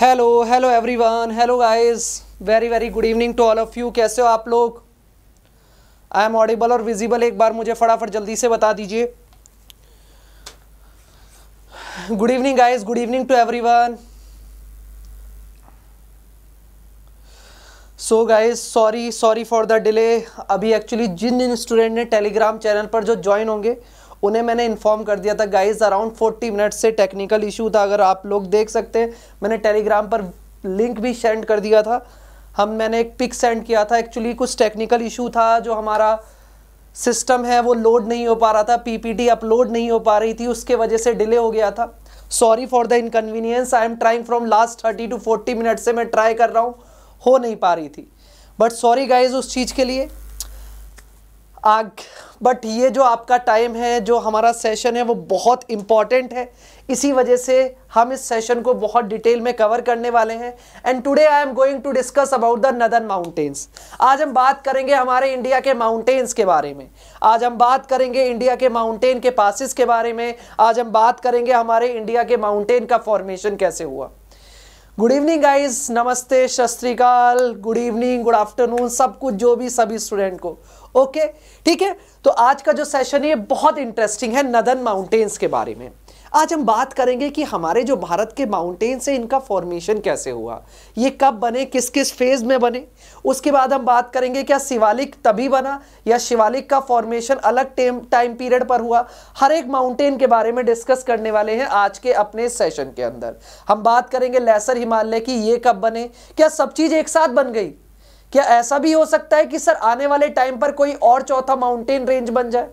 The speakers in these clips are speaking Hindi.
Hello hello everyone hello guys very very good evening to all of you कैसे हो आप लोग आई एम ऑडिबल और विजिबल एक बार मुझे फटाफट जल्दी से बता दीजिए good evening guys good evening to everyone so guys sorry sorry for the delay अभी एक्चुअली जिन जिन स्टूडेंट ने टेलीग्राम चैनल पर जो ज्वाइन होंगे उन्हें मैंने इन्फॉर्म कर दिया था गाइज अराउंड फोर्टी मिनट्स से टेक्निकल इशू था अगर आप लोग देख सकते हैं मैंने टेलीग्राम पर लिंक भी सेंड कर दिया था हम मैंने एक पिक सेंड किया था एक्चुअली कुछ टेक्निकल इशू था जो हमारा सिस्टम है वो लोड नहीं हो पा रहा था पीपीटी अपलोड नहीं हो पा रही थी उसके वजह से डिले हो गया था sorry for the inconvenience I am trying from last thirty to forty minute से मैं ट्राई कर रहा हूँ हो नहीं पा रही थी बट सॉरी गाइज उस चीज़ के लिए आग बट ये जो आपका टाइम है जो हमारा सेशन है वो बहुत इंपॉर्टेंट है इसी वजह से हम इस सेशन को बहुत डिटेल में कवर करने वाले हैं and today I am going to discuss about the northern mountains आज हम बात करेंगे हमारे इंडिया के माउंटेन्स के बारे में आज हम बात करेंगे इंडिया के माउंटेन के पासिस के बारे में आज हम बात करेंगे हमारे इंडिया के माउंटेन का फॉर्मेशन कैसे हुआ गुड इवनिंग गाइज नमस्ते सत श्रीकाल गुड इवनिंग गुड आफ्टरनून सब कुछ जो भी सभी स्टूडेंट को ओके ठीक है तो आज का जो सेशन है बहुत इंटरेस्टिंग है नदन माउंटेन्स के बारे में आज हम बात करेंगे कि हमारे जो भारत के माउंटेन्स हैं इनका फॉर्मेशन कैसे हुआ ये कब बने किस किस फेज में बने उसके बाद हम बात करेंगे क्या शिवालिक तभी बना या शिवालिक का फॉर्मेशन अलग टाइम पीरियड पर हुआ हर एक माउंटेन के बारे में डिस्कस करने वाले हैं आज के अपने सेशन के अंदर हम बात करेंगे लेसर हिमालय की ये कब बने क्या सब चीज़ एक साथ बन गई क्या ऐसा भी हो सकता है कि सर आने वाले टाइम पर कोई और चौथा माउंटेन रेंज बन जाए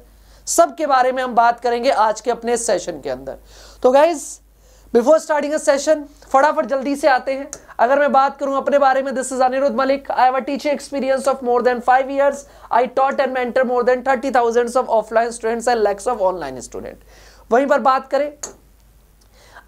सब के बारे में हम बात करेंगे आज के अपने सेशन के अंदर तो गाइज बिफोर स्टार्टिंग सेशन फटाफट जल्दी से आते हैं अगर मैं बात करूं अपने बारे में this is Aniruddh Malik I have a teaching experience of more than five years I taught and mentor more than thirty thousands of offline students and lakhs of online student वहीं पर बात करें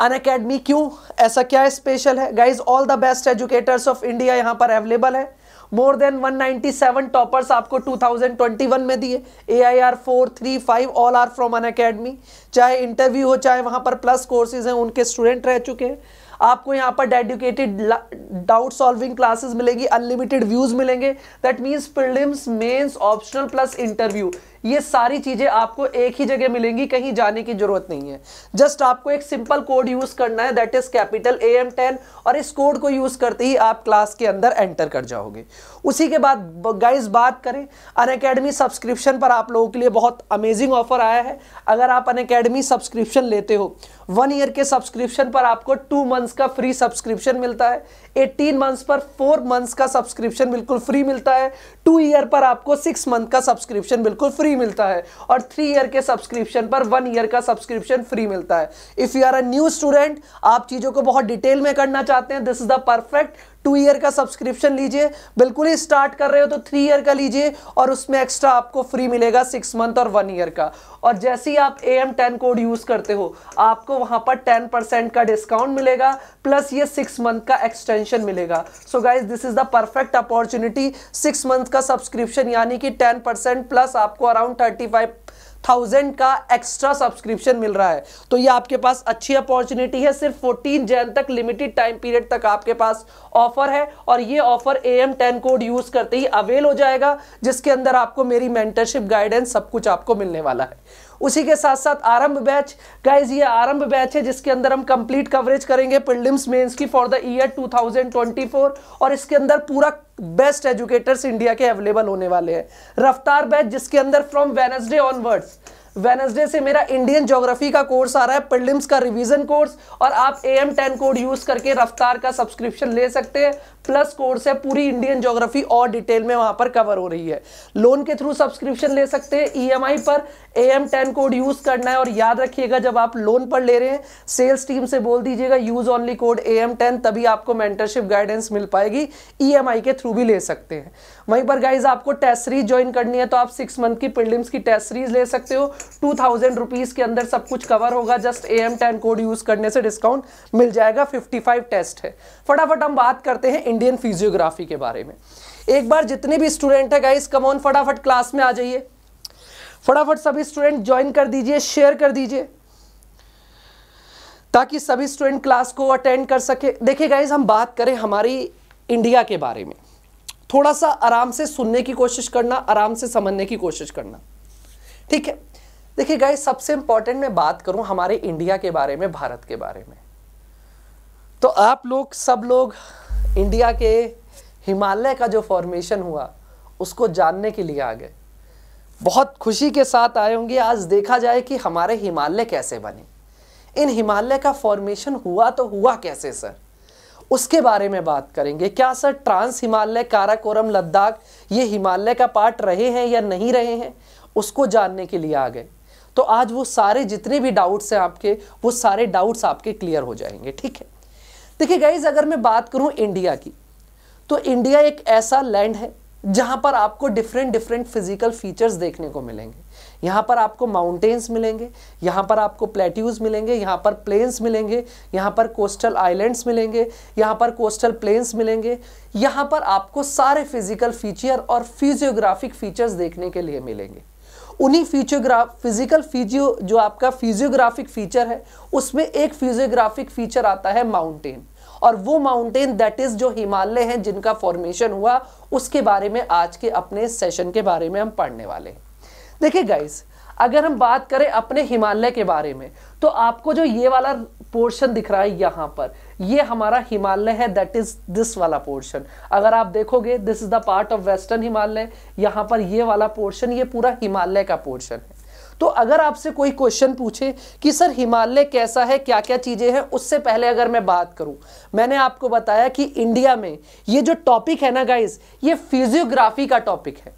अन अकेडमी क्यों ऐसा क्या स्पेशल है guys all the best educators of India यहाँ पर अवेलेबल है मोर देन 197 टॉपर्स आपको 2021 में दिए A I R four three five all are from Unacademy चाहे इंटरव्यू हो चाहे वहां पर प्लस कोर्सेज हैं उनके स्टूडेंट रह चुके हैं आपको यहाँ पर डेडिकेटेड डाउट सॉल्विंग क्लासेस मिलेगी अनलिमिटेड व्यूज मिलेंगे that means prelims mains optional plus interview ये सारी चीज़ें आपको एक ही जगह मिलेंगी कहीं जाने की ज़रूरत नहीं है जस्ट आपको एक सिंपल कोड यूज़ करना है that is capital A M ten और इस कोड को यूज़ करते ही आप क्लास के अंदर एंटर कर जाओगे उसी के बाद गाइज बात करें अन अकेडमी सब्सक्रिप्शन पर आप लोगों के लिए बहुत अमेजिंग ऑफर आया है अगर आप अन अकेडमी सब्सक्रिप्शन लेते हो वन ईयर के सब्सक्रिप्शन पर आपको टू मंथ्स का फ्री सब्सक्रिप्शन मिलता है 18 मंथ्स पर फोर मंथ्स का सब्सक्रिप्शन बिल्कुल फ्री मिलता है टू ईयर पर आपको सिक्स मंथ का सब्सक्रिप्शन बिल्कुल फ्री मिलता है और थ्री ईयर के सब्सक्रिप्शन पर वन ईयर का सब्सक्रिप्शन फ्री मिलता है if you are a new student आप चीज़ों को बहुत डिटेल में करना चाहते हैं this is the perfect two year का सब्सक्रिप्शन लीजिए बिल्कुल ही स्टार्ट कर रहे हो तो थ्री ईयर का लीजिए और उसमें एक्स्ट्रा आपको फ्री मिलेगा सिक्स मंथ और वन ईयर का और जैसे ही आप A M ten code use करते हो आपको वहां पर टेन परसेंट का डिस्काउंट मिलेगा प्लस ये सिक्स मंथ का एक्सटेंशन मिलेगा so guys this is the perfect opportunity six month का सब्सक्रिप्शन यानी कि टेन परसेंट प्लस आपको अराउंड थर्टी फाइव थाउजेंड का एक्स्ट्रा सब्सक्रिप्शन मिल रहा है तो ये आपके पास अच्छी अपॉर्चुनिटी है सिर्फ फोर्टीन जैन तक लिमिटेड टाइम पीरियड तक आपके पास ऑफर है और ये offer A M ten code use करते ही अवेल हो जाएगा जिसके अंदर आपको मेरी मेंटरशिप गाइडेंस सब कुछ आपको मिलने वाला है उसी के साथ साथ आरंभ बैच गाइज ये आरंभ बैच है जिसके अंदर हम कंप्लीट कवरेज करेंगे प्रिलिम्स मेंस की फॉर द ईयर 2024 और इसके अंदर पूरा बेस्ट एजुकेटर्स इंडिया के अवेलेबल होने वाले हैं रफ्तार बैच जिसके अंदर फ्रॉम वेनजडे ऑनवर्ड्स वेनजडे से मेरा इंडियन ज्योग्राफी का कोर्स आ रहा है प्रिलिम्स का रिवीजन कोर्स और आप A M ten code use करके रफ्तार का सब्सक्रिप्शन ले सकते हैं प्लस कोर्स है पूरी इंडियन ज्योग्राफी और डिटेल में वहां पर कवर हो रही है लोन के थ्रू सब्सक्रिप्शन ले सकते हैं ई e पर A M ten code use करना है और याद रखिएगा जब आप लोन पर ले रहे हैं सेल्स टीम से बोल दीजिएगा use only code A M ten तभी आपको मेंटरशिप गाइडेंस मिल पाएगी ई e के थ्रू भी ले सकते हैं वहीं पर गाइज आपको टेस्ट सीरीज ज्वाइन करनी है तो आप सिक्स मंथ की प्रिलिम्स की टेस्ट सीरीज ले सकते हो टू थाउजेंड रुपीज के अंदर सब कुछ कवर होगा just A M ten code use करने से डिस्काउंट मिल जाएगा फिफ्टी फाइव टेस्ट है फटाफट हम बात करते हैं इंडियन फिजियोग्राफी के बारे में एक बार जितने भी स्टूडेंट है गाइस कमोन फटाफट क्लास में आ जाइए फटाफट सभी स्टूडेंट ज्वाइन कर दीजिए शेयर कर दीजिए ताकि सभी स्टूडेंट क्लास को अटेंड कर सके देखिए गाइज हम बात करें हमारी इंडिया के बारे में थोड़ा सा आराम से सुनने की कोशिश करना आराम से समझने की कोशिश करना ठीक है देखिए गाइज सबसे इंपॉर्टेंट मैं बात करूं हमारे इंडिया के बारे में भारत के बारे में तो आप लोग सब लोग इंडिया के हिमालय का जो फॉर्मेशन हुआ उसको जानने के लिए आ गए बहुत खुशी के साथ आए होंगे आज देखा जाए कि हमारे हिमालय कैसे बने इन हिमालय का फॉर्मेशन हुआ तो हुआ कैसे सर उसके बारे में बात करेंगे क्या सर ट्रांस हिमालय काराकोरम लद्दाख ये हिमालय का पार्ट रहे हैं या नहीं रहे हैं उसको जानने के लिए आ गए तो आज वो सारे जितने भी डाउट्स हैं आपके वो सारे डाउट्स आपके क्लियर हो जाएंगे ठीक है देखिए गाइज अगर मैं बात करूं इंडिया की तो इंडिया एक ऐसा लैंड है जहां पर आपको डिफरेंट डिफरेंट फिजिकल फीचर्स देखने को मिलेंगे यहाँ पर आपको माउंटेन्स मिलेंगे यहाँ पर आपको प्लेट्यूज मिलेंगे यहाँ पर प्लेन्स मिलेंगे यहाँ पर कोस्टल आइलैंड्स मिलेंगे यहाँ पर कोस्टल प्लेन्स मिलेंगे यहाँ पर आपको सारे फिजिकल फीचर और फिजियोग्राफिक फीचर्स देखने के लिए मिलेंगे उन्हीं फीचोग्राफ फिजिकल फीजियो जो आपका फिजियोग्राफिक फीचर है उसमें एक फिजियोग्राफिक फीचर आता है माउंटेन और वो माउंटेन दैट इज जो हिमालय हैं जिनका फॉर्मेशन हुआ उसके बारे में आज के अपने सेशन के बारे में हम पढ़ने वाले देखिए गाइस अगर हम बात करें अपने हिमालय के बारे में तो आपको जो ये वाला पोर्शन दिख रहा है यहाँ पर ये हमारा हिमालय है दैट इज दिस वाला पोर्शन अगर आप देखोगे this is the part of western Himalaya यहां पर ये वाला पोर्शन ये पूरा हिमालय का पोर्शन है तो अगर आपसे कोई क्वेश्चन पूछे कि सर हिमालय कैसा है क्या क्या चीज़ें हैं उससे पहले अगर मैं बात करूं मैंने आपको बताया कि इंडिया में ये जो टॉपिक है ना गाइज ये फिजियोग्राफी का टॉपिक है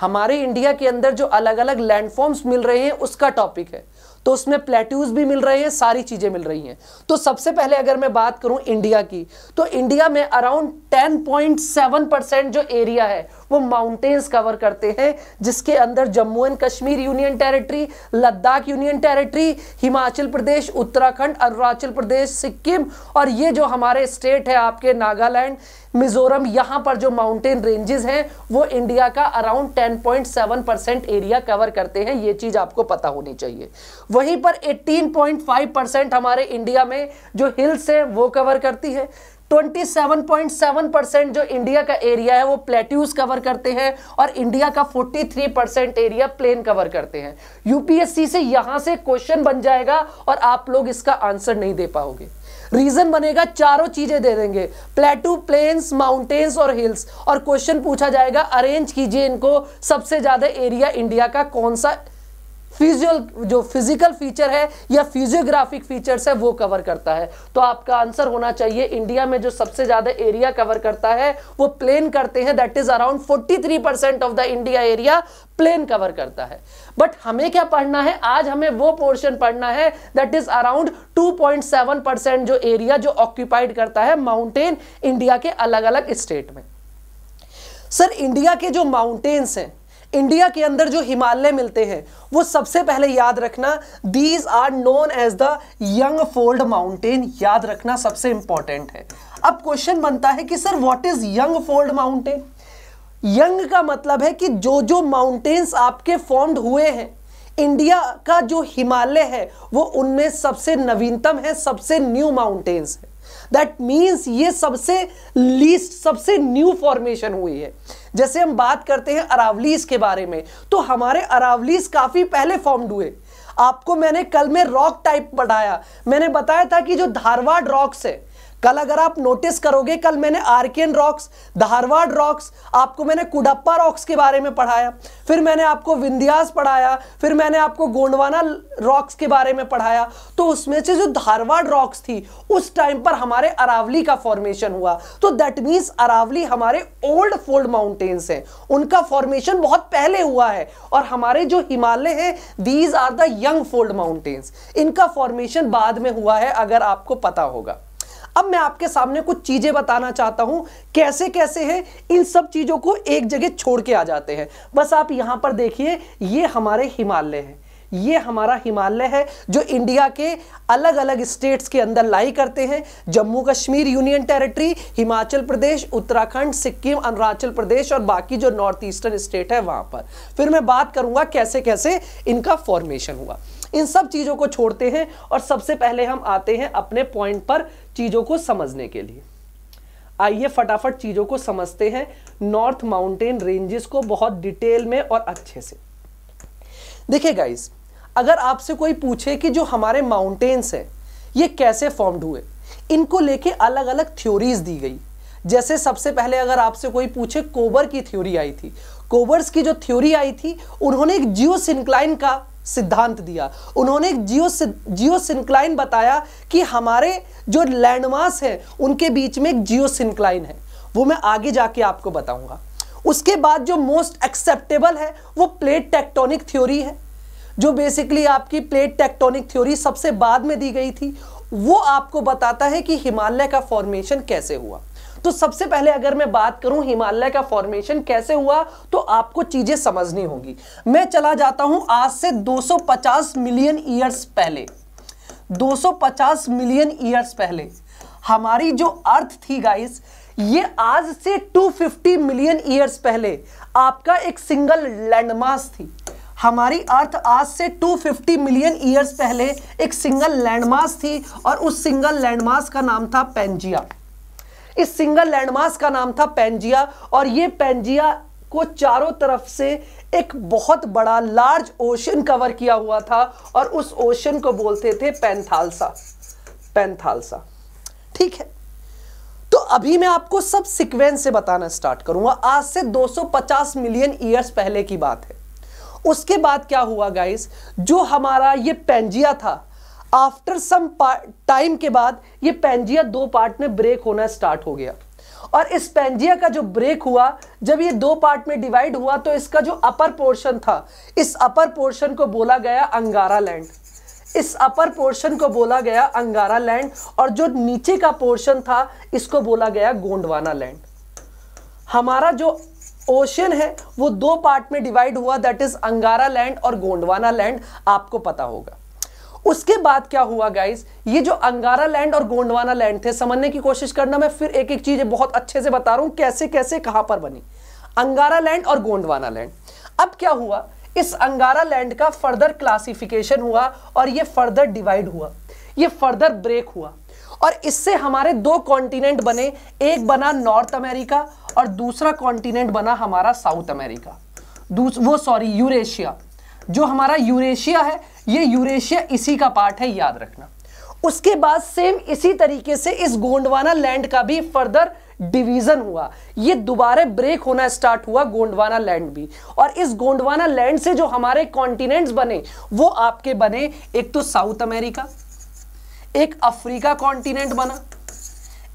हमारे इंडिया के अंदर जो अलग अलग लैंडफॉर्म्स मिल रहे हैं उसका टॉपिक है तो उसमें प्लेट्यूज भी मिल रहे हैं सारी चीज़ें मिल रही हैं तो सबसे पहले अगर मैं बात करूं इंडिया की तो इंडिया में अराउंड 10.7 परसेंट जो एरिया है वो माउंटेन्स कवर करते हैं जिसके अंदर Jammu and Kashmir union territory Ladakh union territory Himachal Pradesh Uttarakhand Arunachal Pradesh Sikkim और ये जो हमारे स्टेट है आपके नागालैंड मिजोरम यहाँ पर जो माउंटेन रेंजेस हैं वो इंडिया का अराउंड 10.7 परसेंट एरिया कवर करते हैं ये चीज़ आपको पता होनी चाहिए वहीं पर 18.5 परसेंट हमारे इंडिया में जो हिल्स हैं वो कवर करती है 27.7 परसेंट जो इंडिया का एरिया है वो प्लेट्यूज कवर करते हैं और इंडिया का 43 परसेंट एरिया प्लेन कवर करते हैं यूपीएससी से यहां से क्वेश्चन बन जाएगा और आप लोग इसका आंसर नहीं दे पाओगे रीजन बनेगा चारों चीजें दे देंगे प्लेटू प्लेन्स माउंटेन्स और हिल्स और क्वेश्चन पूछा जाएगा अरेंज कीजिए इनको सबसे ज्यादा एरिया इंडिया का कौन सा फिजियल जो फिजिकल फीचर है या फिजियोग्राफिक फीचर्स है वो कवर करता है तो आपका आंसर होना चाहिए इंडिया में जो सबसे ज्यादा एरिया कवर करता है वो प्लेन करते हैं that is around 43 percent of the India area plain cover करता है बट हमें क्या पढ़ना है आज हमें वो पोर्शन पढ़ना है दैट इज अराउंड 2.7 परसेंट जो एरिया जो ऑक्यूपाइड करता है माउंटेन इंडिया के अलग अलग स्टेट में सर इंडिया के जो माउंटेन्स हैं इंडिया के अंदर जो हिमालय मिलते हैं वो सबसे पहले याद रखना these are known as the young fold mountain याद रखना सबसे इंपॉर्टेंट है अब क्वेश्चन बनता है कि sir what is young fold mountain young का मतलब है कि जो जो माउंटेन्स आपके फॉर्म्ड हुए हैं इंडिया का जो हिमालय है वो उनमें सबसे नवीनतम है सबसे न्यू माउंटेन्स है दैट मीन्स ये सबसे लीस्ट सबसे न्यू फॉर्मेशन हुई है जैसे हम बात करते हैं अरावलीस के बारे में तो हमारे अरावलीस काफ़ी पहले फॉर्म्ड हुए आपको मैंने कल में रॉक टाइप बढ़ाया मैंने बताया था कि जो धारवाड़ रॉक्स है कल अगर आप नोटिस करोगे कल मैंने आर्कियन रॉक्स धारवाड़ रॉक्स आपको मैंने कुडप्पा रॉक्स के बारे में पढ़ाया फिर मैंने आपको विंध्यास पढ़ाया फिर मैंने आपको गोंडवाना रॉक्स के बारे में पढ़ाया तो उसमें से जो धारवाड़ रॉक्स थी उस टाइम पर हमारे अरावली का फॉर्मेशन हुआ तो दैट मीन्स अरावली हमारे ओल्ड फोल्ड माउंटेन्स हैं उनका फॉर्मेशन बहुत पहले हुआ है और हमारे जो हिमालय हैं these are the young fold mountains इनका फॉर्मेशन बाद में हुआ है अगर आपको पता होगा अब मैं आपके सामने कुछ चीजें बताना चाहता हूं कैसे कैसे हैं इन सब चीजों को एक जगह छोड़ के आ जाते हैं बस आप यहां पर देखिए ये हमारे हिमालय हैं ये हमारा हिमालय है जो इंडिया के अलग अलग स्टेट्स के अंदर लाई करते हैं जम्मू कश्मीर यूनियन टेरिटरी हिमाचल प्रदेश उत्तराखंड सिक्किम अरुणाचल प्रदेश और बाकी जो नॉर्थ ईस्टर्न स्टेट है वहां पर फिर मैं बात करूंगा कैसे कैसे इनका फॉर्मेशन हुआ इन सब चीज़ों को छोड़ते हैं और सबसे पहले हम आते हैं अपने पॉइंट पर चीज़ों को समझने के लिए आइए फटाफट चीज़ों को समझते हैं नॉर्थ माउंटेन रेंजेस को बहुत डिटेल में और अच्छे से देखिए गाइस अगर आपसे कोई पूछे कि जो हमारे माउंटेन्स हैं ये कैसे फॉर्म्ड हुए इनको लेके अलग अलग थ्योरीज दी गई जैसे सबसे पहले अगर आपसे कोई पूछे कोबर की थ्योरी आई थी कोबर्स की जो थ्योरी आई थी उन्होंने एक जियो सिंक्लाइन का सिद्धांत दिया उन्होंने जियो जियो सिंक्लाइन बताया कि हमारे जो लैंडमास हैं उनके बीच में एक जियो सिंक्लाइन है वो मैं आगे जाके आपको बताऊंगा उसके बाद जो मोस्ट एक्सेप्टेबल है वो प्लेट टेक्टोनिक थ्योरी है जो बेसिकली आपकी प्लेट टेक्टोनिक थ्योरी सबसे बाद में दी गई थी वो आपको बताता है कि हिमालय का फॉर्मेशन कैसे हुआ तो सबसे पहले अगर मैं बात करूं हिमालय का फॉर्मेशन कैसे हुआ तो आपको चीजें समझनी होगी मैं चला जाता हूं आज से 250 मिलियन ईयर्स पहले 250 मिलियन ईयर्स पहले हमारी जो अर्थ थी गाइस ये आज से 250 मिलियन ईयर्स पहले आपका एक सिंगल लैंडमार्क थी हमारी अर्थ आज से 250 मिलियन ईयर्स पहले एक सिंगल लैंडमार्क थी और उस सिंगल लैंडमार्क का नाम था पेंजिया इस सिंगल लैंडमार्क का नाम था पेंजिया और ये पेंजिया को चारों तरफ से एक बहुत बड़ा लार्ज ओशन कवर किया हुआ था और उस ओशन को बोलते थे पैंथालसा पैंथालसा ठीक है तो अभी मैं आपको सब सिक्वेंस से बताना स्टार्ट करूंगा आज से 250 मिलियन ईयर्स पहले की बात है उसके बाद क्या हुआ गाइस जो हमारा ये पेंजिया था आफ्टर सम टाइम के बाद ये पेंजिया दो पार्ट में ब्रेक होना स्टार्ट हो गया और इस पेंजिया का जो ब्रेक हुआ जब ये दो पार्ट में डिवाइड हुआ तो इसका जो अपर पोर्शन था इस अपर पोर्शन को बोला गया अंगारा लैंड इस अपर पोर्शन को बोला गया अंगारा लैंड और जो नीचे का पोर्शन था इसको बोला गया गोंडवाना लैंड हमारा जो ओशन है वो दो पार्ट में डिवाइड हुआ दैट इज अंगारा लैंड और गोंडवाना लैंड आपको पता होगा उसके बाद क्या हुआ गाइस ये जो अंगारा लैंड और गोंडवाना लैंड थे समझने की कोशिश करना मैं फिर एक एक चीज बहुत अच्छे से बता रहा हूं कैसे कैसे कहां पर बनी अंगारा लैंड और गोंडवाना लैंड अब क्या हुआ इस अंगारा लैंड का फर्दर क्लासिफिकेशन हुआ और ये फर्दर डिवाइड हुआ ये फर्दर ब्रेक हुआ और इससे हमारे दो कॉन्टिनेंट बने एक बना नॉर्थ अमेरिका और दूसरा कॉन्टिनेंट बना हमारा साउथ अमेरिका वो सॉरी यूरेशिया जो हमारा यूरेशिया है ये यूरेशिया इसी का पार्ट है याद रखना उसके बाद सेम इसी तरीके से इस गोंडवाना लैंड का भी फर्दर डिवीजन हुआ ये दोबारा ब्रेक होना स्टार्ट हुआ गोंडवाना लैंड भी और इस गोंडवाना लैंड से जो हमारे कॉन्टिनेंट्स बने वो आपके बने एक तो साउथ अमेरिका एक अफ्रीका कॉन्टिनेंट बना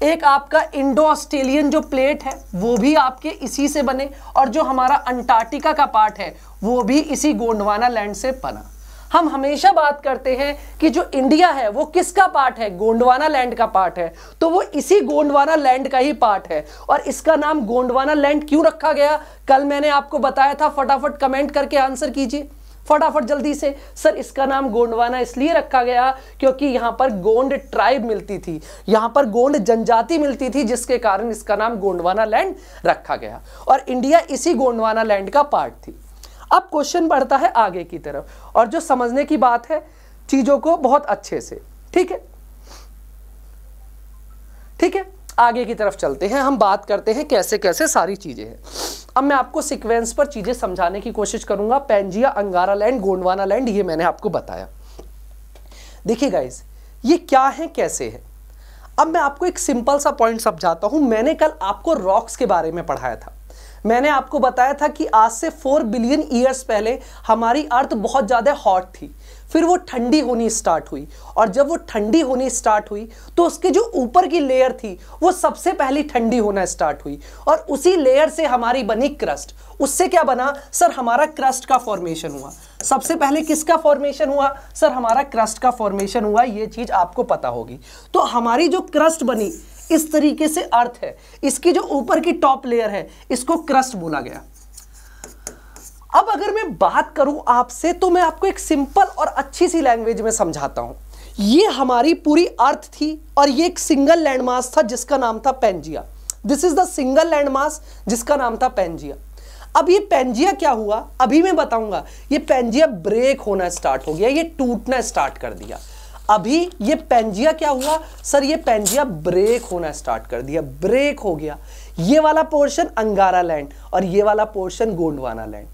एक आपका इंडो ऑस्ट्रेलियन जो प्लेट है वो भी आपके इसी से बने और जो हमारा अंटार्कटिका का पार्ट है वो भी इसी गोंडवाना लैंड से बना हम हमेशा बात करते हैं कि जो इंडिया है वो किसका पार्ट है गोंडवाना लैंड का पार्ट है तो वो इसी गोंडवाना लैंड का ही पार्ट है और इसका नाम गोंडवाना लैंड क्यों रखा गया कल मैंने आपको बताया था फटाफट कमेंट करके आंसर कीजिए फटाफट जल्दी से सर इसका नाम गोंडवाना इसलिए रखा गया क्योंकि यहाँ पर गोंड ट्राइब मिलती थी यहाँ पर गोंड जनजाति मिलती थी जिसके कारण इसका नाम गोंडवाना लैंड रखा गया और इंडिया इसी गोंडवाना लैंड का पार्ट थी अब क्वेश्चन बढ़ता है आगे की तरफ और जो समझने की बात है चीजों को बहुत अच्छे से ठीक है ठीक है आगे की तरफ चलते हैं हम बात करते हैं कैसे कैसे सारी चीजें हैं अब मैं आपको सीक्वेंस पर चीजें समझाने की कोशिश करूंगा पेंजिया अंगारा लैंड गोंडवाना लैंड ये मैंने आपको बताया देखिए गाइज ये क्या है कैसे है अब मैं आपको एक सिंपल सा पॉइंट समझाता हूं मैंने कल आपको रॉक्स के बारे में पढ़ाया था मैंने आपको बताया था कि आज से फोर बिलियन ईयर्स पहले हमारी अर्थ बहुत ज़्यादा हॉट थी फिर वो ठंडी होनी स्टार्ट हुई और जब वो ठंडी होनी स्टार्ट हुई तो उसके जो ऊपर की लेयर थी वो सबसे पहली ठंडी होना स्टार्ट हुई और उसी लेयर से हमारी बनी क्रस्ट उससे क्या बना सर हमारा क्रस्ट का फॉर्मेशन हुआ सबसे पहले किसका फॉर्मेशन हुआ सर हमारा क्रस्ट का फॉर्मेशन हुआ ये चीज़ आपको पता होगी तो हमारी जो क्रस्ट बनी इस तरीके से अर्थ है इसकी जो ऊपर की टॉप लेयर है इसको क्रस्ट बोला गया अब अगर मैं बात करूं आपसे तो मैं आपको एक सिंपल और अच्छी सी लैंग्वेज में समझाता हूं ये हमारी पूरी अर्थ थी और ये एक सिंगल लैंडमास था जिसका नाम था Pangaea this is the single landmass जिसका नाम था पेंजिया अब ये पेंजिया क्या हुआ अभी मैं बताऊंगा ये पेंजिया ब्रेक होना स्टार्ट हो गया ये टूटना स्टार्ट कर दिया अभी ये पेंजिया क्या हुआ सर ये पेंजिया ब्रेक होना स्टार्ट कर दिया ब्रेक हो गया ये वाला पोर्शन अंगारा लैंड और ये वाला portion Gondwana land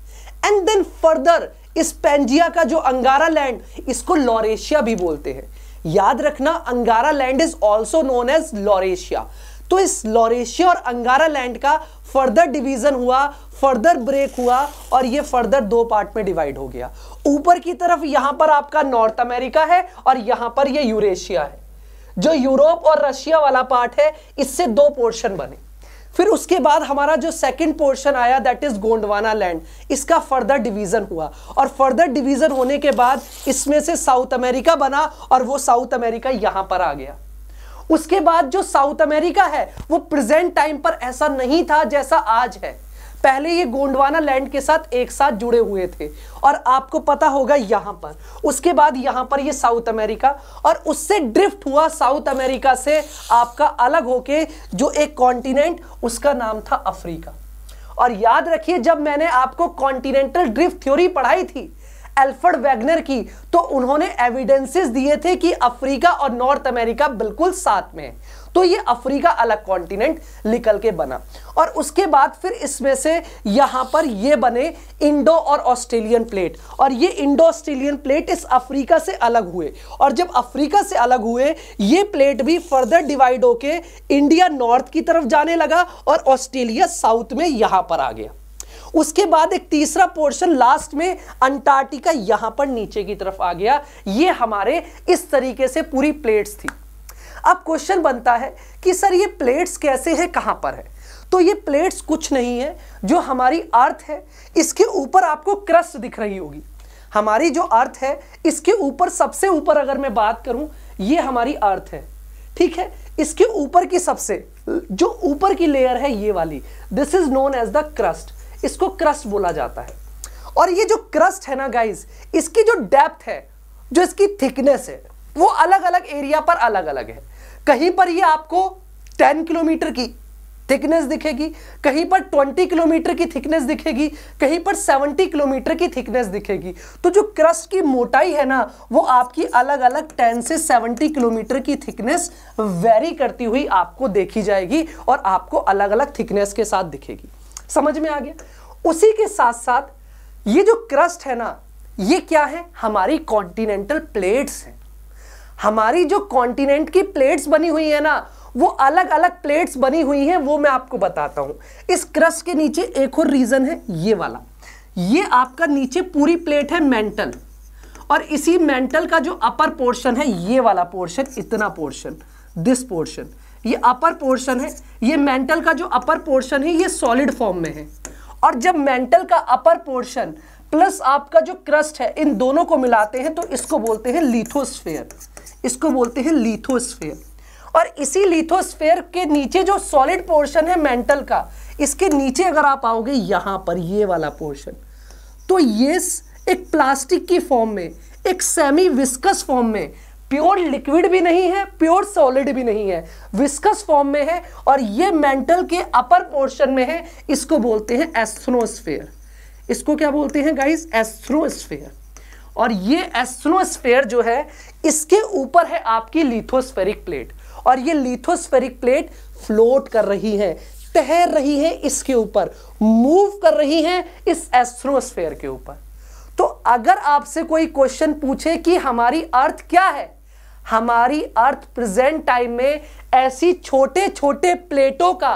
and then further इस पेंजिया का जो अंगारा लैंड इसको लॉरेशिया भी बोलते हैं याद रखना Angara land is also known as Laurasia तो इस लॉरेशिया और अंगारा लैंड का फर्दर डिवीजन हुआ फर्दर ब्रेक हुआ और ये फर्दर दो पार्ट में डिवाइड हो गया ऊपर की तरफ यहां पर आपका नॉर्थ अमेरिका है और यहां पर ये यूरेशिया है जो यूरोप और रशिया वाला पार्ट है इससे दो पोर्शन बने फिर उसके बाद हमारा जो सेकंड पोर्शन आया दैट इज गोंडवाना लैंड इसका फर्दर डिवीजन हुआ और फर्दर डिवीजन होने के बाद इसमें से साउथ अमेरिका बना और वो साउथ अमेरिका यहां पर आ गया उसके बाद जो साउथ अमेरिका है वो प्रेजेंट टाइम पर ऐसा नहीं था जैसा आज है पहले ये गोंडवाना लैंड के साथ एक साथ जुड़े हुए थे और आपको पता होगा यहाँ पर उसके बाद यहाँ पर ये साउथ अमेरिका और उससे ड्रिफ्ट हुआ साउथ अमेरिका से आपका अलग होके जो एक कॉन्टिनेंट उसका नाम था अफ्रीका और याद रखिए जब मैंने आपको कॉन्टिनेंटल ड्रिफ्ट थ्योरी पढ़ाई थी एल्फर्ड वैगनर की तो उन्होंने एविडेंसेस दिए थे कि अफ्रीका और नॉर्थ अमेरिका बिल्कुल साथ में तो ये अफ्रीका अलग कॉन्टिनेंट निकल के बना और उसके बाद फिर इसमें से यहां पर ये बने इंडो और ऑस्ट्रेलियन प्लेट और ये इंडो ऑस्ट्रेलियन प्लेट इस अफ्रीका से अलग हुए और जब अफ्रीका से अलग हुए ये प्लेट भी फर्दर डिवाइड होके इंडिया नॉर्थ की तरफ जाने लगा और ऑस्ट्रेलिया साउथ में यहां पर आ गया उसके बाद एक तीसरा पोर्शन लास्ट में अंटार्कटिका यहां पर नीचे की तरफ आ गया ये हमारे इस तरीके से पूरी प्लेट्स थी अब क्वेश्चन बनता है कि सर ये प्लेट्स कैसे हैं कहां पर है तो ये प्लेट्स कुछ नहीं है जो हमारी अर्थ है इसके ऊपर आपको क्रस्ट दिख रही होगी हमारी जो अर्थ है इसके ऊपर सबसे ऊपर अगर मैं बात करूं ये हमारी अर्थ है ठीक है इसके ऊपर की सबसे जो ऊपर की लेयर है ये वाली this is known as the crust इसको क्रस्ट बोला जाता है और ये जो क्रस्ट है ना गाइज इसकी जो डेप्थ है जो इसकी थिकनेस है वो अलग अलग एरिया पर अलग अलग है कहीं पर ये आपको 10 किलोमीटर की थिकनेस दिखेगी कहीं पर 20 किलोमीटर की थिकनेस दिखेगी कहीं पर 70 किलोमीटर की थिकनेस दिखेगी तो जो क्रस्ट की मोटाई है ना वो आपकी अलग अलग 10 से 70 किलोमीटर की थिकनेस वेरी करती हुई आपको देखी जाएगी और आपको अलग अलग थिकनेस के साथ दिखेगी समझ में आ गया उसी के साथ साथ ये जो क्रस्ट है ना ये क्या है हमारी कॉन्टिनेंटल प्लेट्स हैं हमारी जो कॉन्टिनेंट की प्लेट्स बनी हुई है ना वो अलग अलग प्लेट्स बनी हुई हैं वो मैं आपको बताता हूं इस क्रस्ट के नीचे एक और रीज़न है ये वाला ये आपका नीचे पूरी प्लेट है मेंटल और इसी मेंटल का जो अपर पोर्शन है ये वाला पोर्शन इतना पोर्शन दिस पोर्शन ये अपर पोर्शन है ये मेंटल का जो अपर पोर्शन है ये सॉलिड फॉर्म में है और जब मेंटल का अपर पोर्शन प्लस आपका जो क्रस्ट है इन दोनों को मिलाते हैं तो इसको बोलते हैं लिथोस्फेयर इसको बोलते हैं लिथोस्फेयर और इसी लिथोस्फेयर के नीचे जो सॉलिड पोर्शन है मेंटल का इसके नीचे अगर आप आओगे यहाँ पर ये वाला पोर्शन तो ये एक प्लास्टिक की फॉर्म में एक सेमी विस्कस फॉर्म में प्योर लिक्विड भी नहीं है प्योर सॉलिड भी नहीं है विस्कस फॉर्म में है और ये मेंटल के अपर पोर्शन में है इसको बोलते हैं एस्थ्रोस्फेयर इसको क्या बोलते हैं गाइस एस्थ्रोस्फेयर और ये एस्थ्रोस्फेयर जो है इसके ऊपर है आपकी लिथोस्फेरिक प्लेट और ये लिथोस्फेरिक प्लेट फ्लोट कर रही है तैर रही है इसके ऊपर मूव कर रही है इस एस्थ्रोस्फेयर के ऊपर तो अगर आपसे कोई क्वेश्चन पूछे कि हमारी अर्थ क्या है हमारी अर्थ प्रेजेंट टाइम में ऐसी छोटे छोटे प्लेटों का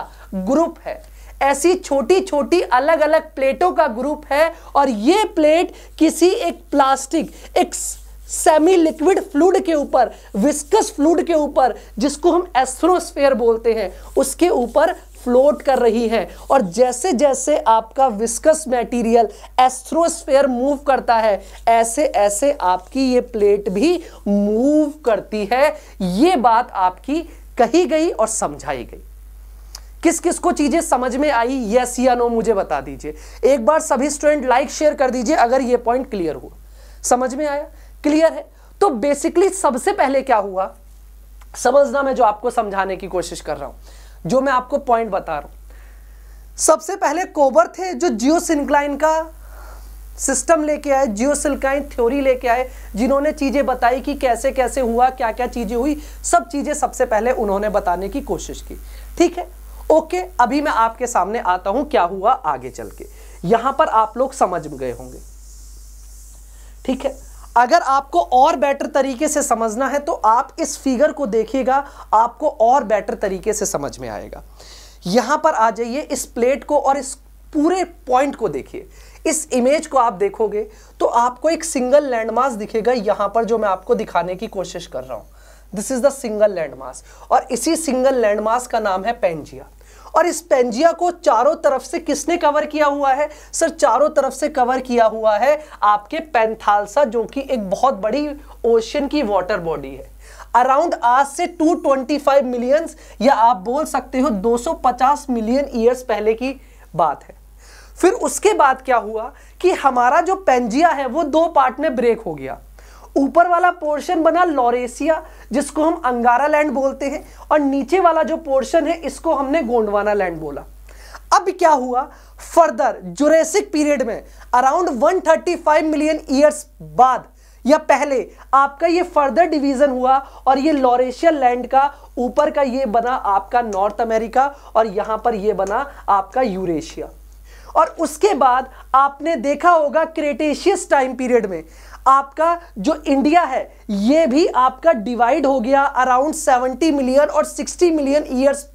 ग्रुप है ऐसी छोटी छोटी अलग अलग प्लेटों का ग्रुप है और ये प्लेट किसी एक प्लास्टिक एक सेमी लिक्विड फ्लूड के ऊपर विस्कस फ्लूड के ऊपर जिसको हम एस्ट्रोस्फेयर बोलते हैं उसके ऊपर फ्लोट कर रही है और जैसे जैसे आपका विस्कस मटेरियल एस्ट्रोस्फेयर मूव करता है ऐसे ऐसे आपकी ये प्लेट भी मूव करती है ये बात आपकी कही गई और समझाई गई किस किस को चीजें समझ में आई यस या नो मुझे बता दीजिए एक बार सभी स्टूडेंट लाइक शेयर कर दीजिए अगर ये पॉइंट क्लियर हुआ समझ में आया क्लियर है तो बेसिकली सबसे पहले क्या हुआ समझना मैं जो आपको समझाने की कोशिश कर रहा हूं जो मैं आपको पॉइंट बता रहा हूं सबसे पहले कोबर थे जो जियो सिंक्लाइन का सिस्टम लेके आए जियो सिल्काइन थ्योरी लेके आए जिन्होंने चीज़ें बताई कि कैसे कैसे हुआ क्या क्या चीज़ें हुई सब चीज़ें सबसे पहले उन्होंने बताने की कोशिश की ठीक है ओके अभी मैं आपके सामने आता हूं क्या हुआ आगे चल के यहां पर आप लोग समझ गए होंगे ठीक है अगर आपको और बेटर तरीके से समझना है तो आप इस फिगर को देखिएगा आपको और बेटर तरीके से समझ में आएगा यहां पर आ जाइए इस प्लेट को और इस पूरे पॉइंट को देखिए इस इमेज को आप देखोगे तो आपको एक सिंगल लैंडमार्क दिखेगा यहां पर जो मैं आपको दिखाने की कोशिश कर रहा हूं this is the single landmark और इसी सिंगल लैंडमार्क का नाम है पेंजिया और इस पेंजिया को चारों तरफ से किसने कवर किया हुआ है सर चारों तरफ से कवर किया हुआ है आपके पेंथालसा जो कि एक बहुत बड़ी ओशन की वाटर बॉडी है अराउंड आज से 225 मिलियन या आप बोल सकते हो 250 मिलियन ईयर्स पहले की बात है फिर उसके बाद क्या हुआ कि हमारा जो पेंजिया है वो दो पार्ट में ब्रेक हो गया ऊपर वाला पोर्शन बना लॉरेसिया जिसको हम अंगारा लैंड बोलते हैं और नीचे वाला जो पोर्शन है इसको हमने गोंडवाना लैंड बोला अब क्या हुआ फर्दर जुरेसिक पीरियड में अराउंड 135 मिलियन ईयर्स बाद या पहले आपका ये फर्दर डिवीजन हुआ और ये लॉरेशियल लैंड का ऊपर का ये बना आपका नॉर्थ अमेरिका और यहां पर ये बना आपका यूरेशिया और उसके बाद आपने देखा होगा क्रेटेशियस टाइम पीरियड में आपका जो इंडिया है ये भी आपका डिवाइड हो गया अराउंड 70 मिलियन और 60 मिलियन ईयर्स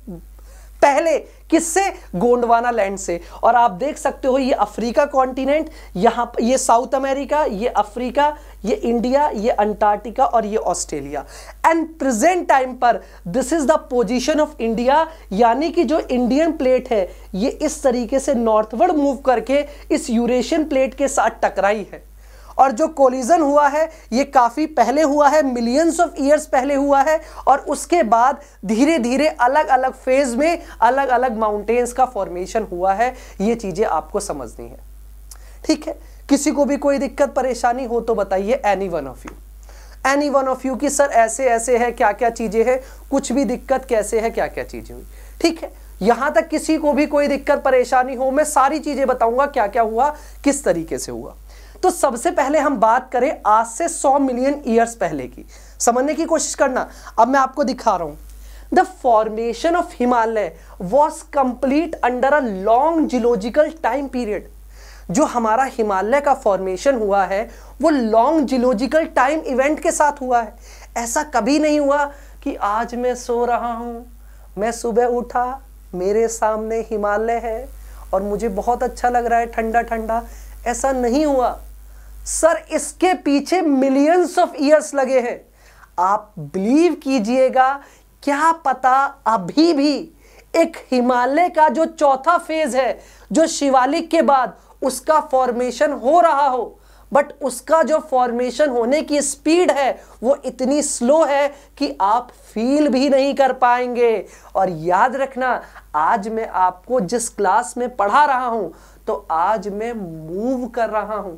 पहले किससे गोंडवाना लैंड से और आप देख सकते हो ये अफ्रीका कॉन्टिनेंट यहाँ ये साउथ अमेरिका ये अफ्रीका ये इंडिया ये अंटार्कटिका और ये ऑस्ट्रेलिया एंड प्रेजेंट टाइम पर this is the position of India यानी कि जो इंडियन प्लेट है ये इस तरीके से नॉर्थवर्ड मूव करके इस यूरेशियन प्लेट के साथ टकराई है और जो कोलिजन हुआ है ये काफ़ी पहले हुआ है मिलियंस ऑफ ईयर्स पहले हुआ है और उसके बाद धीरे धीरे अलग अलग फेज में अलग अलग माउंटेन्स का फॉर्मेशन हुआ है ये चीज़ें आपको समझनी है ठीक है किसी को भी कोई दिक्कत परेशानी हो तो बताइए any one of you any one of you कि सर ऐसे ऐसे है क्या क्या चीज़ें हैं कुछ भी दिक्कत कैसे है क्या क्या चीज़ें हुई ठीक है यहां तक किसी को भी कोई दिक्कत परेशानी हो मैं सारी चीज़ें बताऊंगा क्या क्या हुआ किस तरीके से हुआ तो सबसे पहले हम बात करें आज से 100 मिलियन ईयर्स पहले की समझने की कोशिश करना अब मैं आपको दिखा रहा हूं the formation of Himalaya was complete under a long geological time period जो हमारा हिमालय का फॉर्मेशन हुआ है वो लॉन्ग जियोलॉजिकल टाइम इवेंट के साथ हुआ है ऐसा कभी नहीं हुआ कि आज मैं सो रहा हूं मैं सुबह उठा मेरे सामने हिमालय है और मुझे बहुत अच्छा लग रहा है ठंडा ठंडा ऐसा नहीं हुआ सर इसके पीछे मिलियंस ऑफ ईयर्स लगे हैं आप बिलीव कीजिएगा क्या पता अभी भी एक हिमालय का जो चौथा फेज है जो शिवालिक के बाद उसका फॉर्मेशन हो रहा हो बट उसका जो फॉर्मेशन होने की स्पीड है वो इतनी स्लो है कि आप फील भी नहीं कर पाएंगे और याद रखना आज मैं आपको जिस क्लास में पढ़ा रहा हूं तो आज मैं मूव कर रहा हूं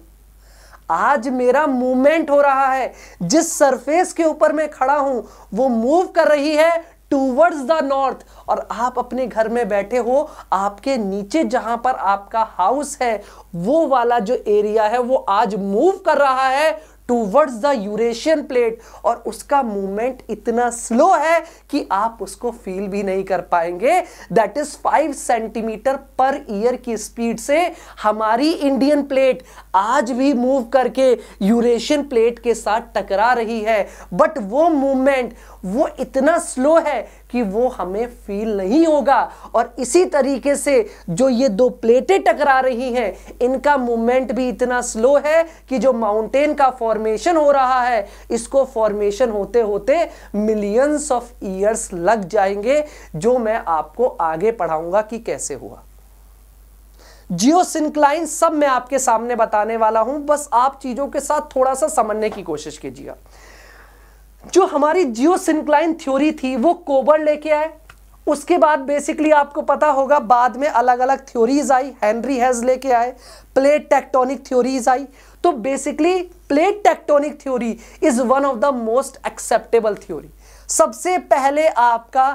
आज मेरा मूवमेंट हो रहा है जिस सरफेस के ऊपर मैं खड़ा हूं वो मूव कर रही है टूवर्ड्स द नॉर्थ और आप अपने घर में बैठे हो आपके नीचे जहां पर आपका हाउस है वो वाला जो एरिया है वो आज मूव कर रहा है टूवर्ड्स द यूरेशियन प्लेट और उसका मूवमेंट इतना स्लो है कि आप उसको फील भी नहीं कर पाएंगे that is five centimetre per year की स्पीड से हमारी इंडियन प्लेट आज भी मूव करके यूरेशियन प्लेट के साथ टकरा रही है बट वो मूवमेंट वो इतना स्लो है कि वो हमें फील नहीं होगा और इसी तरीके से जो ये दो प्लेटें टकरा रही हैं इनका मूवमेंट भी इतना स्लो है कि जो माउंटेन का फॉर्मेशन हो रहा है इसको फॉर्मेशन होते होते मिलियंस ऑफ ईयर्स लग जाएंगे जो मैं आपको आगे पढ़ाऊंगा कि कैसे हुआ जियो सिंक्लाइन सब मैं आपके सामने बताने वाला हूं बस आप चीजों के साथ थोड़ा सा समझने की कोशिश कीजिएगा जो हमारी जियो सिंक्लाइन थ्योरी थी वो कोबर लेके आए उसके बाद बेसिकली आपको पता होगा बाद में अलग अलग थ्योरीज आई हेनरी हैज लेके आए प्लेट टेक्टोनिक थ्योरीज आई तो basically plate tectonic theory is one of the most acceptable theory सबसे पहले आपका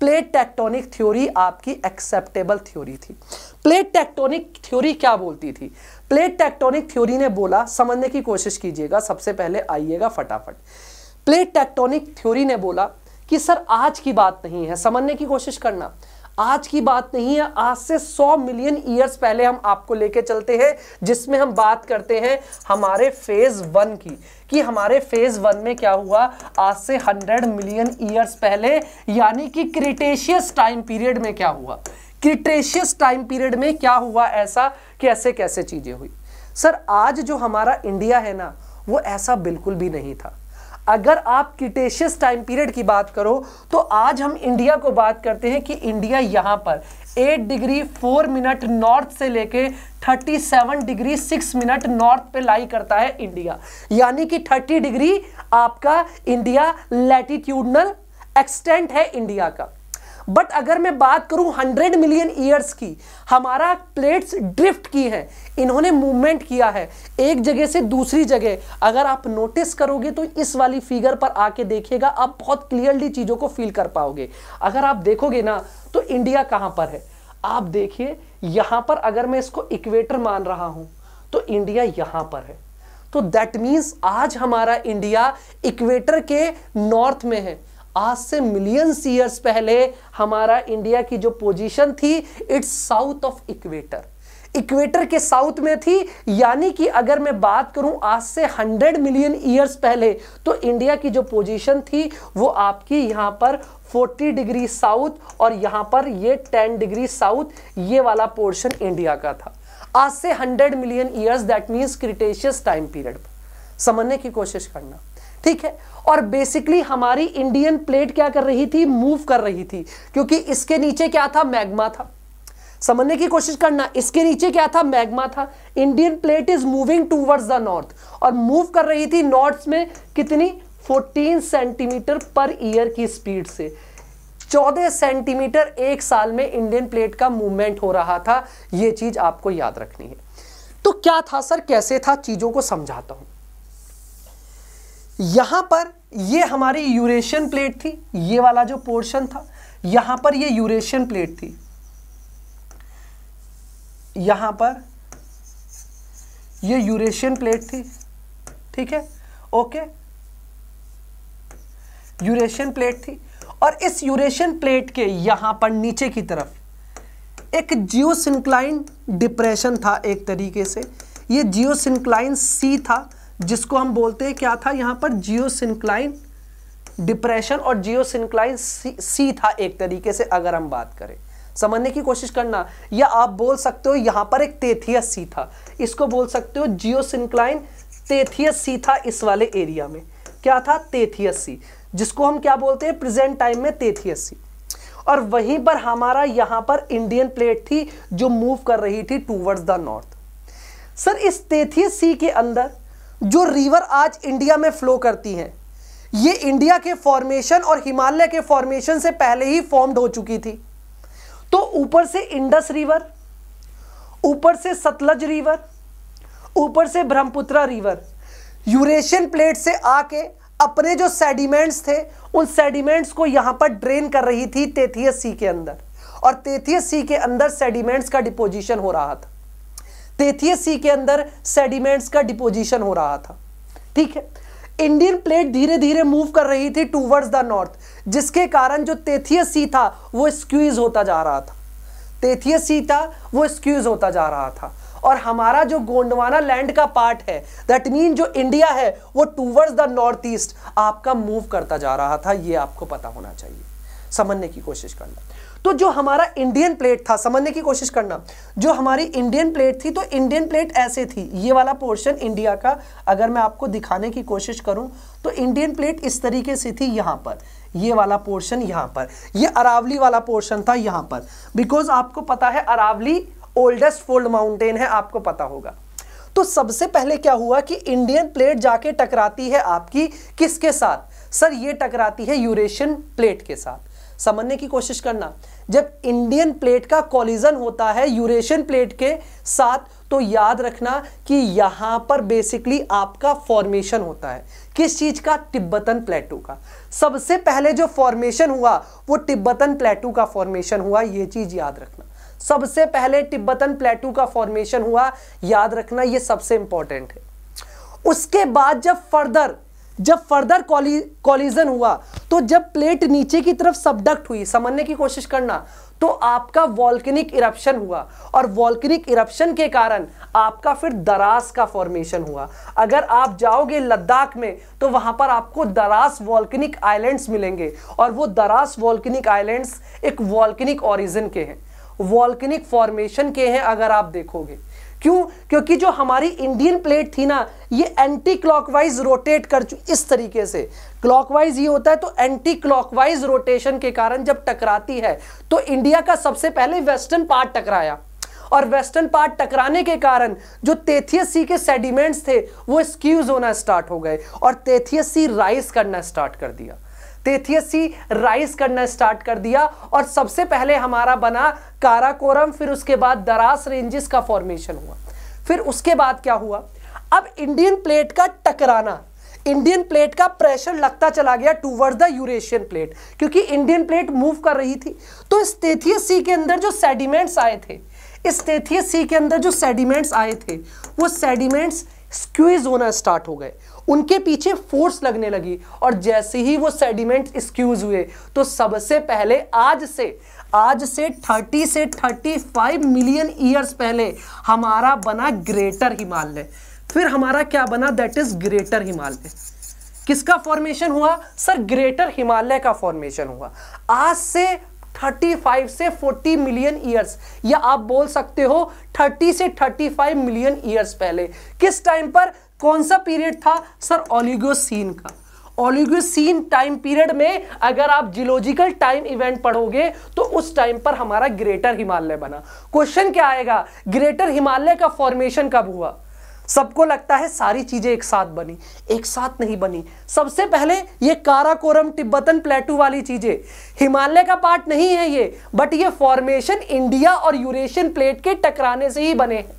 प्लेट टेक्टोनिक थ्योरी आपकी एक्सेप्टेबल थ्योरी थी प्लेट टेक्टोनिक थ्योरी क्या बोलती थी प्लेट टेक्टोनिक थ्योरी ने बोला समझने की कोशिश कीजिएगा सबसे पहले आइएगा फटाफट प्लेट टेक्टोनिक थ्योरी ने बोला कि सर आज की बात नहीं है समझने की कोशिश करना आज की बात नहीं है आज से 100 मिलियन ईयर्स पहले हम आपको लेके चलते हैं जिसमें हम बात करते हैं हमारे फेज वन की कि हमारे फेज वन में क्या हुआ आज से 100 मिलियन ईयर्स पहले यानी कि क्रिटेशियस टाइम पीरियड में क्या हुआ क्रिटेशियस टाइम पीरियड में क्या हुआ ऐसा कैसे कैसे चीजें हुई सर आज जो हमारा इंडिया है ना वो ऐसा बिल्कुल भी नहीं था अगर आप किटेशियस टाइम पीरियड की बात करो तो आज हम इंडिया को बात करते हैं कि इंडिया यहाँ पर 8 डिग्री 4 मिनट नॉर्थ से लेके 37 डिग्री 6 मिनट नॉर्थ पे लाई करता है इंडिया यानी कि 30 डिग्री आपका इंडिया लैटिट्यूडनल एक्सटेंट है इंडिया का बट अगर मैं बात करूं 100 मिलियन ईयर्स की हमारा प्लेट्स ड्रिफ्ट की हैं इन्होंने मूवमेंट किया है एक जगह से दूसरी जगह अगर आप नोटिस करोगे तो इस वाली फिगर पर आके देखिएगा आप बहुत क्लियरली चीज़ों को फील कर पाओगे अगर आप देखोगे ना तो इंडिया कहां पर है आप देखिए यहां पर अगर मैं इसको इक्वेटर मान रहा हूं तो इंडिया यहां पर है तो दैट मीन्स आज हमारा इंडिया इक्वेटर के नॉर्थ में है आज से मिलियंस ईयर्स पहले हमारा इंडिया की जो पोजीशन थी it's south of equator equator के साउथ में थी यानी कि अगर मैं बात करूं आज से 100 मिलियन ईयर्स पहले तो इंडिया की जो पोजीशन थी वो आपकी यहां पर 40 डिग्री साउथ और यहां पर ये 10 डिग्री साउथ ये वाला पोर्शन इंडिया का था आज से 100 million years that means Cretaceous time period समझने की कोशिश करना ठीक है और बेसिकली हमारी इंडियन प्लेट क्या कर रही थी मूव कर रही थी क्योंकि इसके नीचे क्या था मैग्मा था समझने की कोशिश करना इसके नीचे क्या था मैग्मा था Indian plate is moving towards the north और मूव कर रही थी नॉर्थ में कितनी 14 सेंटीमीटर पर ईयर की स्पीड से 14 सेंटीमीटर एक साल में इंडियन प्लेट का मूवमेंट हो रहा था यह चीज आपको याद रखनी है तो क्या था सर कैसे था चीजों को समझाता हूं यहां पर ये हमारी यूरेशियन प्लेट थी ये वाला जो पोर्शन था यहां पर ये यूरेशियन प्लेट थी यहां पर ये यूरेशियन प्लेट थी ठीक है ओके यूरेशियन प्लेट थी और इस यूरेशियन प्लेट के यहां पर नीचे की तरफ एक जियोसिंक्लाइन डिप्रेशन था एक तरीके से ये जियोसिंक्लाइन सी था जिसको हम बोलते हैं क्या था यहाँ पर जियोसिनक्लाइन डिप्रेशन और जियोसिनक्लाइन सी, सी था एक तरीके से अगर हम बात करें समझने की कोशिश करना या आप बोल सकते हो यहाँ पर एक तेथियस सी था इसको बोल सकते हो सिंक्लाइन तेथियस सी था इस वाले एरिया में क्या था तेथियस सी जिसको हम क्या बोलते हैं प्रेजेंट टाइम में तेथियस सी और वहीं पर हमारा यहाँ पर इंडियन प्लेट थी जो मूव कर रही थी टूवर्ड्स द नॉर्थ सर इस तेथियस सी के अंदर जो रिवर आज इंडिया में फ्लो करती हैं ये इंडिया के फॉर्मेशन और हिमालय के फॉर्मेशन से पहले ही फॉर्म्ड हो चुकी थी तो ऊपर से इंडस रिवर ऊपर से सतलज रिवर ऊपर से ब्रह्मपुत्रा रिवर यूरेशियन प्लेट से आके अपने जो सेडिमेंट्स थे उन सेडिमेंट्स को यहां पर ड्रेन कर रही थी तेथियस सी के अंदर और तेथियस सी के अंदर सेडिमेंट्स का डिपोजिशन हो रहा था तेथियस सी के अंदर सेडिमेंट्स का डिपोजिशन हो रहा था ठीक है इंडियन प्लेट धीरे धीरे मूव कर रही थी टूवर्ड्स द नॉर्थ जिसके कारण जो तेथियस सी था वो स्क्वीज होता जा रहा था तेथियस सी था वो स्क्यूज होता जा रहा था और हमारा जो गोंडवाना लैंड का पार्ट है दैट मीन जो इंडिया है वो टूवर्ड्स द नॉर्थ ईस्ट आपका मूव करता जा रहा था ये आपको पता होना चाहिए समझने की कोशिश करना तो जो हमारा इंडियन प्लेट था समझने की कोशिश करना जो हमारी इंडियन प्लेट थी तो इंडियन प्लेट ऐसे थी ये वाला पोर्शन इंडिया का अगर मैं आपको दिखाने की कोशिश करूं तो इंडियन प्लेट इस तरीके से थी यहां पर ये वाला पोर्शन यहां पर ये अरावली वाला पोर्शन था यहां पर बिकॉज आपको पता है अरावली ओल्डेस्ट फोल्ड माउंटेन है आपको पता होगा तो सबसे पहले क्या हुआ कि इंडियन प्लेट जाके टकराती है आपकी किसके साथ सर ये टकराती है यूरेशियन प्लेट के साथ समझने की कोशिश करना जब इंडियन प्लेट का कॉलिजन होता है यूरेशियन प्लेट के साथ तो याद रखना कि यहां पर बेसिकली आपका फॉर्मेशन होता है किस चीज़ का तिब्बतन प्लेटू का सबसे पहले जो फॉर्मेशन हुआ वो तिब्बतन प्लेटू का फॉर्मेशन हुआ ये चीज़ याद रखना सबसे पहले तिब्बतन प्लेटू का फॉर्मेशन हुआ याद रखना ये सबसे इंपॉर्टेंट है उसके बाद जब फर्दर जब फर्दर कॉलिजन हुआ तो जब प्लेट नीचे की तरफ सबडक्ट हुई समझने की कोशिश करना तो आपका वॉल्किनिक इरप्शन हुआ और वॉल्किनिक इरप्शन के कारण आपका फिर दरास का फॉर्मेशन हुआ अगर आप जाओगे लद्दाख में तो वहां पर आपको दरास वॉल्किनिक आइलैंड्स मिलेंगे और वो दरास वॉल्किनिक आइलैंड्स एक वॉल्किनिक ओरिजिन के हैं वॉल्किनिक फॉर्मेशन के हैं अगर आप देखोगे क्यों क्योंकि जो हमारी इंडियन प्लेट थी ना ये एंटी क्लॉकवाइज रोटेट कर इस तरीके से क्लॉकवाइज ये होता है तो एंटी क्लॉकवाइज रोटेशन के कारण जब टकराती है तो इंडिया का सबसे पहले वेस्टर्न पार्ट टकराया और वेस्टर्न पार्ट टकराने के कारण जो तेथियस सी के सेडिमेंट्स थे वो स्क्यूज होना स्टार्ट हो गए और तेथियस सी राइस करना स्टार्ट कर दिया तेथियस ही राइज करना स्टार्ट कर दिया और सबसे पहले हमारा बना काराकोरम फिर उसके बाद दरास रेंजेस का फॉर्मेशन हुआ फिर उसके बाद क्या हुआ अब इंडियन प्लेट का टकराना इंडियन प्लेट का प्रेशर लगता चला गया टूवर्ड्स द यूरेशियन प्लेट क्योंकि इंडियन प्लेट मूव कर रही थी तो स्टेथियस सी के अंदर जो सेडिमेंट्स आए थे स्टेथियस सी के अंदर जो सेडिमेंट्स आए थे वो सेडिमेंट्स स्क्वीज होना स्टार्ट हो गए उनके पीछे फोर्स लगने लगी और जैसे ही वो सेडिमेंट स्क्यूज हुए तो सबसे पहले आज से आज से 30 से 35 मिलियन ईयर्स पहले हमारा बना ग्रेटर हिमालय फिर हमारा क्या बना दैट इज ग्रेटर हिमालय किसका फॉर्मेशन हुआ सर ग्रेटर हिमालय का फॉर्मेशन हुआ आज से 35 से 40 मिलियन ईयर्स या आप बोल सकते हो 30 से 35 मिलियन ईयर्स पहले किस टाइम पर कौन सा पीरियड था सर ओलिगोसीन का ओलिगोसीन टाइम पीरियड में अगर आप जियोलॉजिकल टाइम इवेंट पढ़ोगे तो उस टाइम पर हमारा ग्रेटर हिमालय बना क्वेश्चन क्या आएगा ग्रेटर हिमालय का फॉर्मेशन कब हुआ सबको लगता है सारी चीजें एक साथ बनी एक साथ नहीं बनी सबसे पहले ये काराकोरम तिब्बतन प्लेटू वाली चीजें हिमालय का पार्ट नहीं है ये बट ये फॉर्मेशन इंडिया और यूरेशियन प्लेट के टकराने से ही बने हैं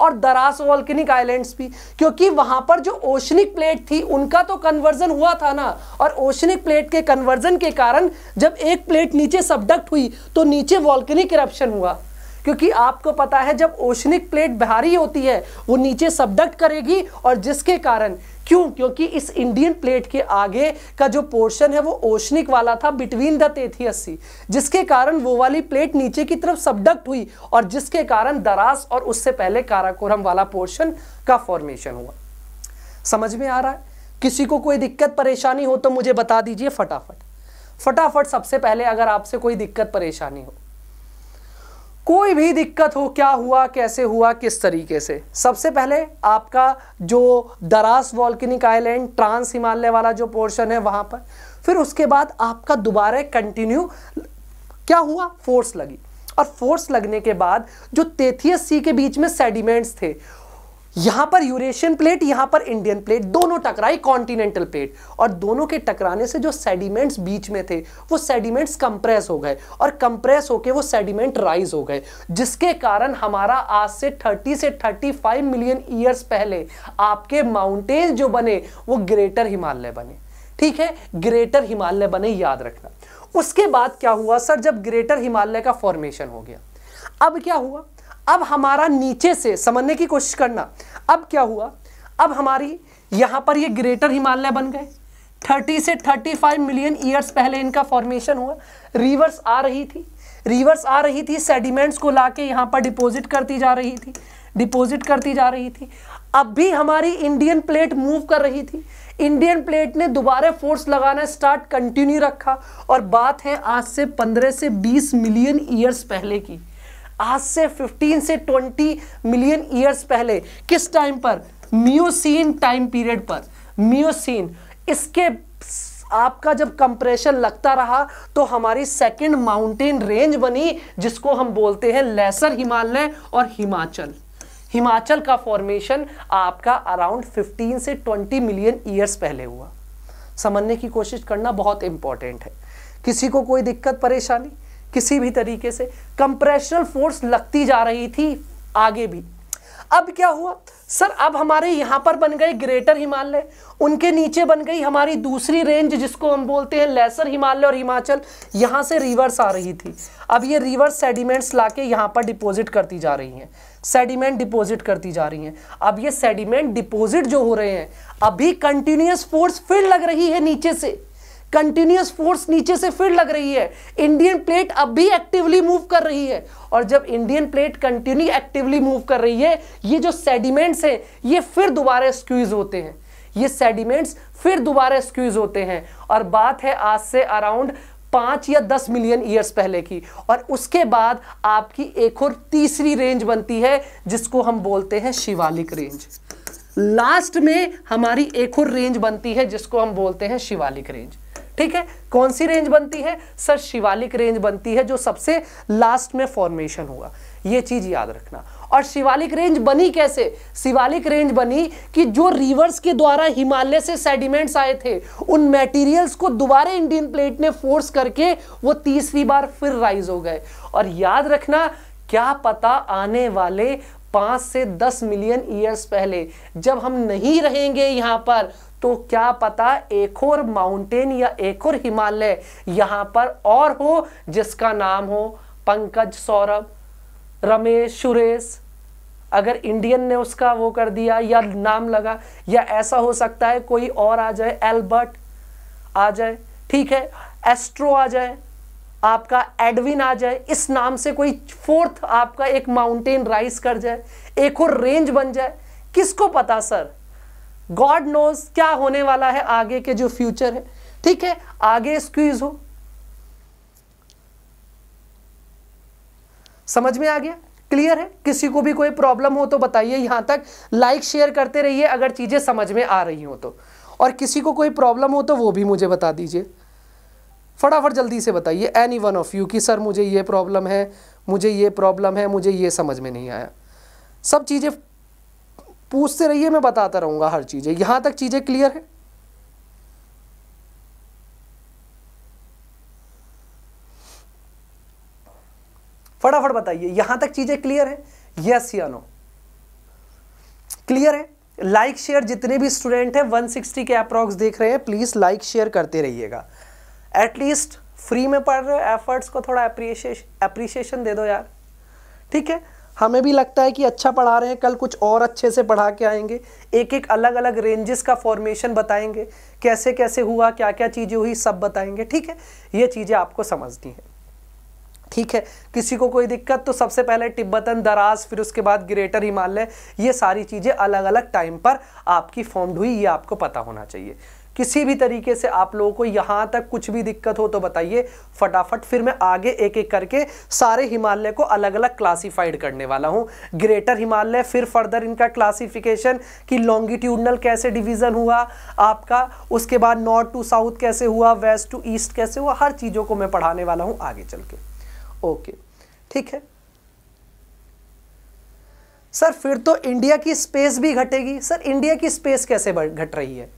और दरास वॉल्किनिक आइलैंड्स भी क्योंकि वहां पर जो ओशनिक प्लेट थी उनका तो कन्वर्जन हुआ था ना और ओशनिक प्लेट के कन्वर्जन के कारण जब एक प्लेट नीचे सबडक्ट हुई तो नीचे वॉल्किनिक इरप्शन हुआ क्योंकि आपको पता है जब ओशनिक प्लेट भारी होती है वो नीचे सबडक्ट करेगी और जिसके कारण क्यों क्योंकि इस इंडियन प्लेट के आगे का जो पोर्शन है वो ओशनिक वाला था बिटवीन द तेथियसी जिसके कारण वो वाली प्लेट नीचे की तरफ सबडक्ट हुई और जिसके कारण दरास और उससे पहले काराकोरम वाला पोर्शन का फॉर्मेशन हुआ समझ में आ रहा है किसी को कोई दिक्कत परेशानी हो तो मुझे बता दीजिए फटाफट फटाफट सबसे पहले अगर आपसे कोई दिक्कत परेशानी हो कोई भी दिक्कत हो क्या हुआ कैसे हुआ किस तरीके से सबसे पहले आपका जो Dras volcanic island trans Himalaya वाला जो पोर्शन है वहां पर फिर उसके बाद आपका दोबारा कंटिन्यू क्या हुआ फोर्स लगी और फोर्स लगने के बाद जो तेथियस सी के बीच में सेडिमेंट्स थे यहां पर यूरेशियन प्लेट यहां पर इंडियन प्लेट दोनों टकराई कॉन्टिनेंटल प्लेट और दोनों के टकराने से जो सेडिमेंट्स बीच में थे वो सेडिमेंट्स कंप्रेस हो गए और कंप्रेस होकर वो सेडिमेंट राइज हो गए जिसके कारण हमारा आज से 30 से 35 मिलियन ईयर्स पहले आपके माउंटेन जो बने वो ग्रेटर हिमालय बने ठीक है ग्रेटर हिमालय बने याद रखना उसके बाद क्या हुआ सर जब ग्रेटर हिमालय का फॉर्मेशन हो गया अब क्या हुआ अब हमारा नीचे से समझने की कोशिश करना अब क्या हुआ अब हमारी यहाँ पर ये ग्रेटर हिमालय बन गए 30 से 35 मिलियन ईयर्स पहले इनका फॉर्मेशन हुआ रिवर्स आ रही थी रिवर्स आ रही थी सेडिमेंट्स को लाके यहाँ पर डिपॉजिट करती जा रही थी डिपॉजिट करती जा रही थी अब भी हमारी इंडियन प्लेट मूव कर रही थी इंडियन प्लेट ने दोबारा फोर्स लगाना स्टार्ट कंटिन्यू रखा और बात है आज से 15 से 20 मिलियन ईयर्स पहले की आज से 15 से 20 मिलियन ईयर्स पहले किस टाइम पर म्यूसिन टाइम पीरियड पर म्यूसिन इसके आपका जब कंप्रेशन लगता रहा तो हमारी सेकंड माउंटेन रेंज बनी जिसको हम बोलते हैं लेसर हिमालय और हिमाचल हिमाचल का फॉर्मेशन आपका अराउंड 15 से 20 मिलियन ईयर्स पहले हुआ समझने की कोशिश करना बहुत इंपॉर्टेंट है किसी को कोई दिक्कत परेशानी किसी भी तरीके से कंप्रेशनल फोर्स लगती जा रही थी आगे भी अब क्या हुआ सर अब हमारे यहां पर बन गए ग्रेटर हिमालय उनके नीचे बन गई हमारी दूसरी रेंज जिसको हम बोलते हैं लेसर हिमालय और हिमाचल यहां से रिवर्स आ रही थी अब ये रिवर्स सेडिमेंट्स लाके यहां पर डिपॉजिट करती जा रही हैं सेडिमेंट डिपॉजिट करती जा रही हैं अब ये सेडिमेंट डिपॉजिट जो हो रहे हैं अभी कंटिन्यूस फोर्स फिर लग रही है नीचे से कंटिन्यूस फोर्स नीचे से फिर लग रही है इंडियन प्लेट अब भी एक्टिवली मूव कर रही है और जब Indian plate continue actively move कर रही है ये जो सेडिमेंट्स हैं ये फिर दोबारा स्क्वीज होते हैं ये सेडिमेंट्स फिर दोबारा स्क्वीज होते हैं और बात है आज से अराउंड पाँच या दस मिलियन ईयर्स पहले की और उसके बाद आपकी एक और तीसरी रेंज बनती है जिसको हम बोलते हैं शिवालिक रेंज लास्ट में हमारी एक और रेंज बनती है जिसको हम बोलते हैं शिवालिक रेंज ठीक है कौन सी रेंज बनती है सर शिवालिक रेंज बनती है जो सबसे लास्ट में फॉर्मेशन होगा ये चीज याद रखना और शिवालिक रेंज बनी कैसे शिवालिक रेंज बनी कि जो रिवर्स के द्वारा हिमालय से सेडिमेंट्स आए थे उन मटेरियल्स को दोबारा इंडियन प्लेट ने फोर्स करके वो तीसरी बार फिर राइज हो गए और याद रखना क्या पता आने वाले पाँच से दस मिलियन ईयर्स पहले जब हम नहीं रहेंगे यहां पर तो क्या पता एक और माउंटेन या एक और हिमालय यहां पर और हो जिसका नाम हो पंकज सौरभ रमेश सुरेश अगर इंडियन ने उसका वो कर दिया या नाम लगा या ऐसा हो सकता है कोई और आ जाए एल्बर्ट आ जाए ठीक है एस्ट्रो आ जाए आपका एडविन आ जाए इस नाम से कोई फोर्थ आपका एक माउंटेन राइज कर जाए एक और रेंज बन जाए किसको पता सर गॉड नोज क्या होने वाला है आगे के जो फ्यूचर है ठीक है आगे स्क्वीज हो समझ में आ गया क्लियर है किसी को भी कोई प्रॉब्लम हो तो बताइए यहां तक लाइक शेयर करते रहिए अगर चीजें समझ में आ रही हो तो और किसी को कोई प्रॉब्लम हो तो वो भी मुझे बता दीजिए फटाफट जल्दी से बताइए एनी वन ऑफ यू कि सर मुझे ये प्रॉब्लम है मुझे ये प्रॉब्लम है मुझे ये समझ में नहीं आया सब चीज़ें पूछते रहिए मैं बताता रहूँगा हर चीज़ें यहाँ तक चीज़ें क्लियर है फटाफट बताइए यहां तक चीजें क्लियर है यस या नो क्लियर है लाइक like, शेयर जितने भी स्टूडेंट हैं 160 के अप्रॉक्स देख रहे हैं प्लीज लाइक शेयर करते रहिएगा एटलीस्ट फ्री में पढ़ रहे हो एफर्ट्स को थोड़ा अप्रिशिएशन दे दो यार ठीक है हमें भी लगता है कि अच्छा पढ़ा रहे हैं कल कुछ और अच्छे से पढ़ा के आएंगे एक एक अलग अलग रेंजेस का फॉर्मेशन बताएंगे कैसे कैसे हुआ क्या क्या चीज़ें हुई सब बताएंगे ठीक है ये चीज़ें आपको समझनी है ठीक है किसी को कोई दिक्कत तो सबसे पहले तिब्बतन दराज फिर उसके बाद ग्रेटर हिमालय ये सारी चीज़ें अलग अलग टाइम पर आपकी फॉर्म्ड हुई ये आपको पता होना चाहिए किसी भी तरीके से आप लोगों को यहां तक कुछ भी दिक्कत हो तो बताइए फटाफट फिर मैं आगे एक एक करके सारे हिमालय को अलग अलग क्लासीफाइड करने वाला हूँ ग्रेटर हिमालय फिर फर्दर इनका क्लासिफिकेशन कि लॉन्गिट्यूडनल कैसे डिवीज़न हुआ आपका उसके बाद नॉर्थ टू साउथ कैसे हुआ वेस्ट टू ईस्ट कैसे हुआ हर चीज़ों को मैं पढ़ाने वाला हूँ आगे चल के ओके ठीक है सर फिर तो इंडिया की स्पेस भी घटेगी सर इंडिया की स्पेस कैसे घट रही है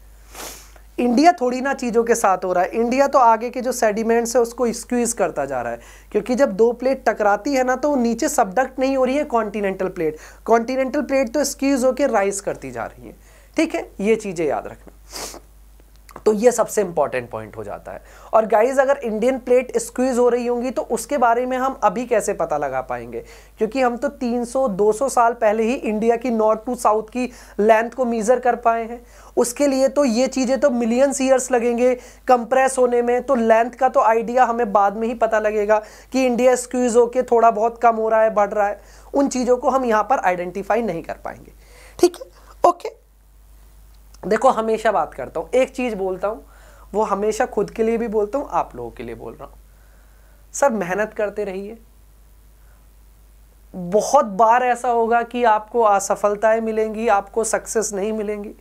इंडिया थोड़ी ना चीज़ों के साथ हो रहा है इंडिया तो आगे के जो सेडिमेंट्स है उसको स्क्वीज करता जा रहा है क्योंकि जब दो प्लेट टकराती है ना तो नीचे सबडक्ट नहीं हो रही है कॉन्टिनेंटल प्लेट कॉन्टिनेंटल प्लेट तो स्क्यूज होकर राइज करती जा रही है ठीक है ये चीज़ें याद रखना तो ये सबसे इंपॉर्टेंट पॉइंट हो जाता है और गाइज अगर इंडियन प्लेट स्क्वीज हो रही होंगी तो उसके बारे में हम अभी कैसे पता लगा पाएंगे क्योंकि हम तो 300 200 साल पहले ही इंडिया की नॉर्थ टू साउथ की लेंथ को मीज़र कर पाए हैं उसके लिए तो ये चीज़ें तो मिलियंस ईयर्स लगेंगे कंप्रेस होने में तो लेंथ का तो आइडिया हमें बाद में ही पता लगेगा कि इंडिया स्क्वीज होके थोड़ा बहुत कम हो रहा है बढ़ रहा है उन चीज़ों को हम यहाँ पर आइडेंटिफाई नहीं कर पाएंगे ठीक है ओके देखो हमेशा बात करता हूँ एक चीज़ बोलता हूँ वो हमेशा खुद के लिए भी बोलता हूँ आप लोगों के लिए बोल रहा हूँ सर मेहनत करते रहिए बहुत बार ऐसा होगा कि आपको असफलताएं मिलेंगी आपको सक्सेस नहीं मिलेंगी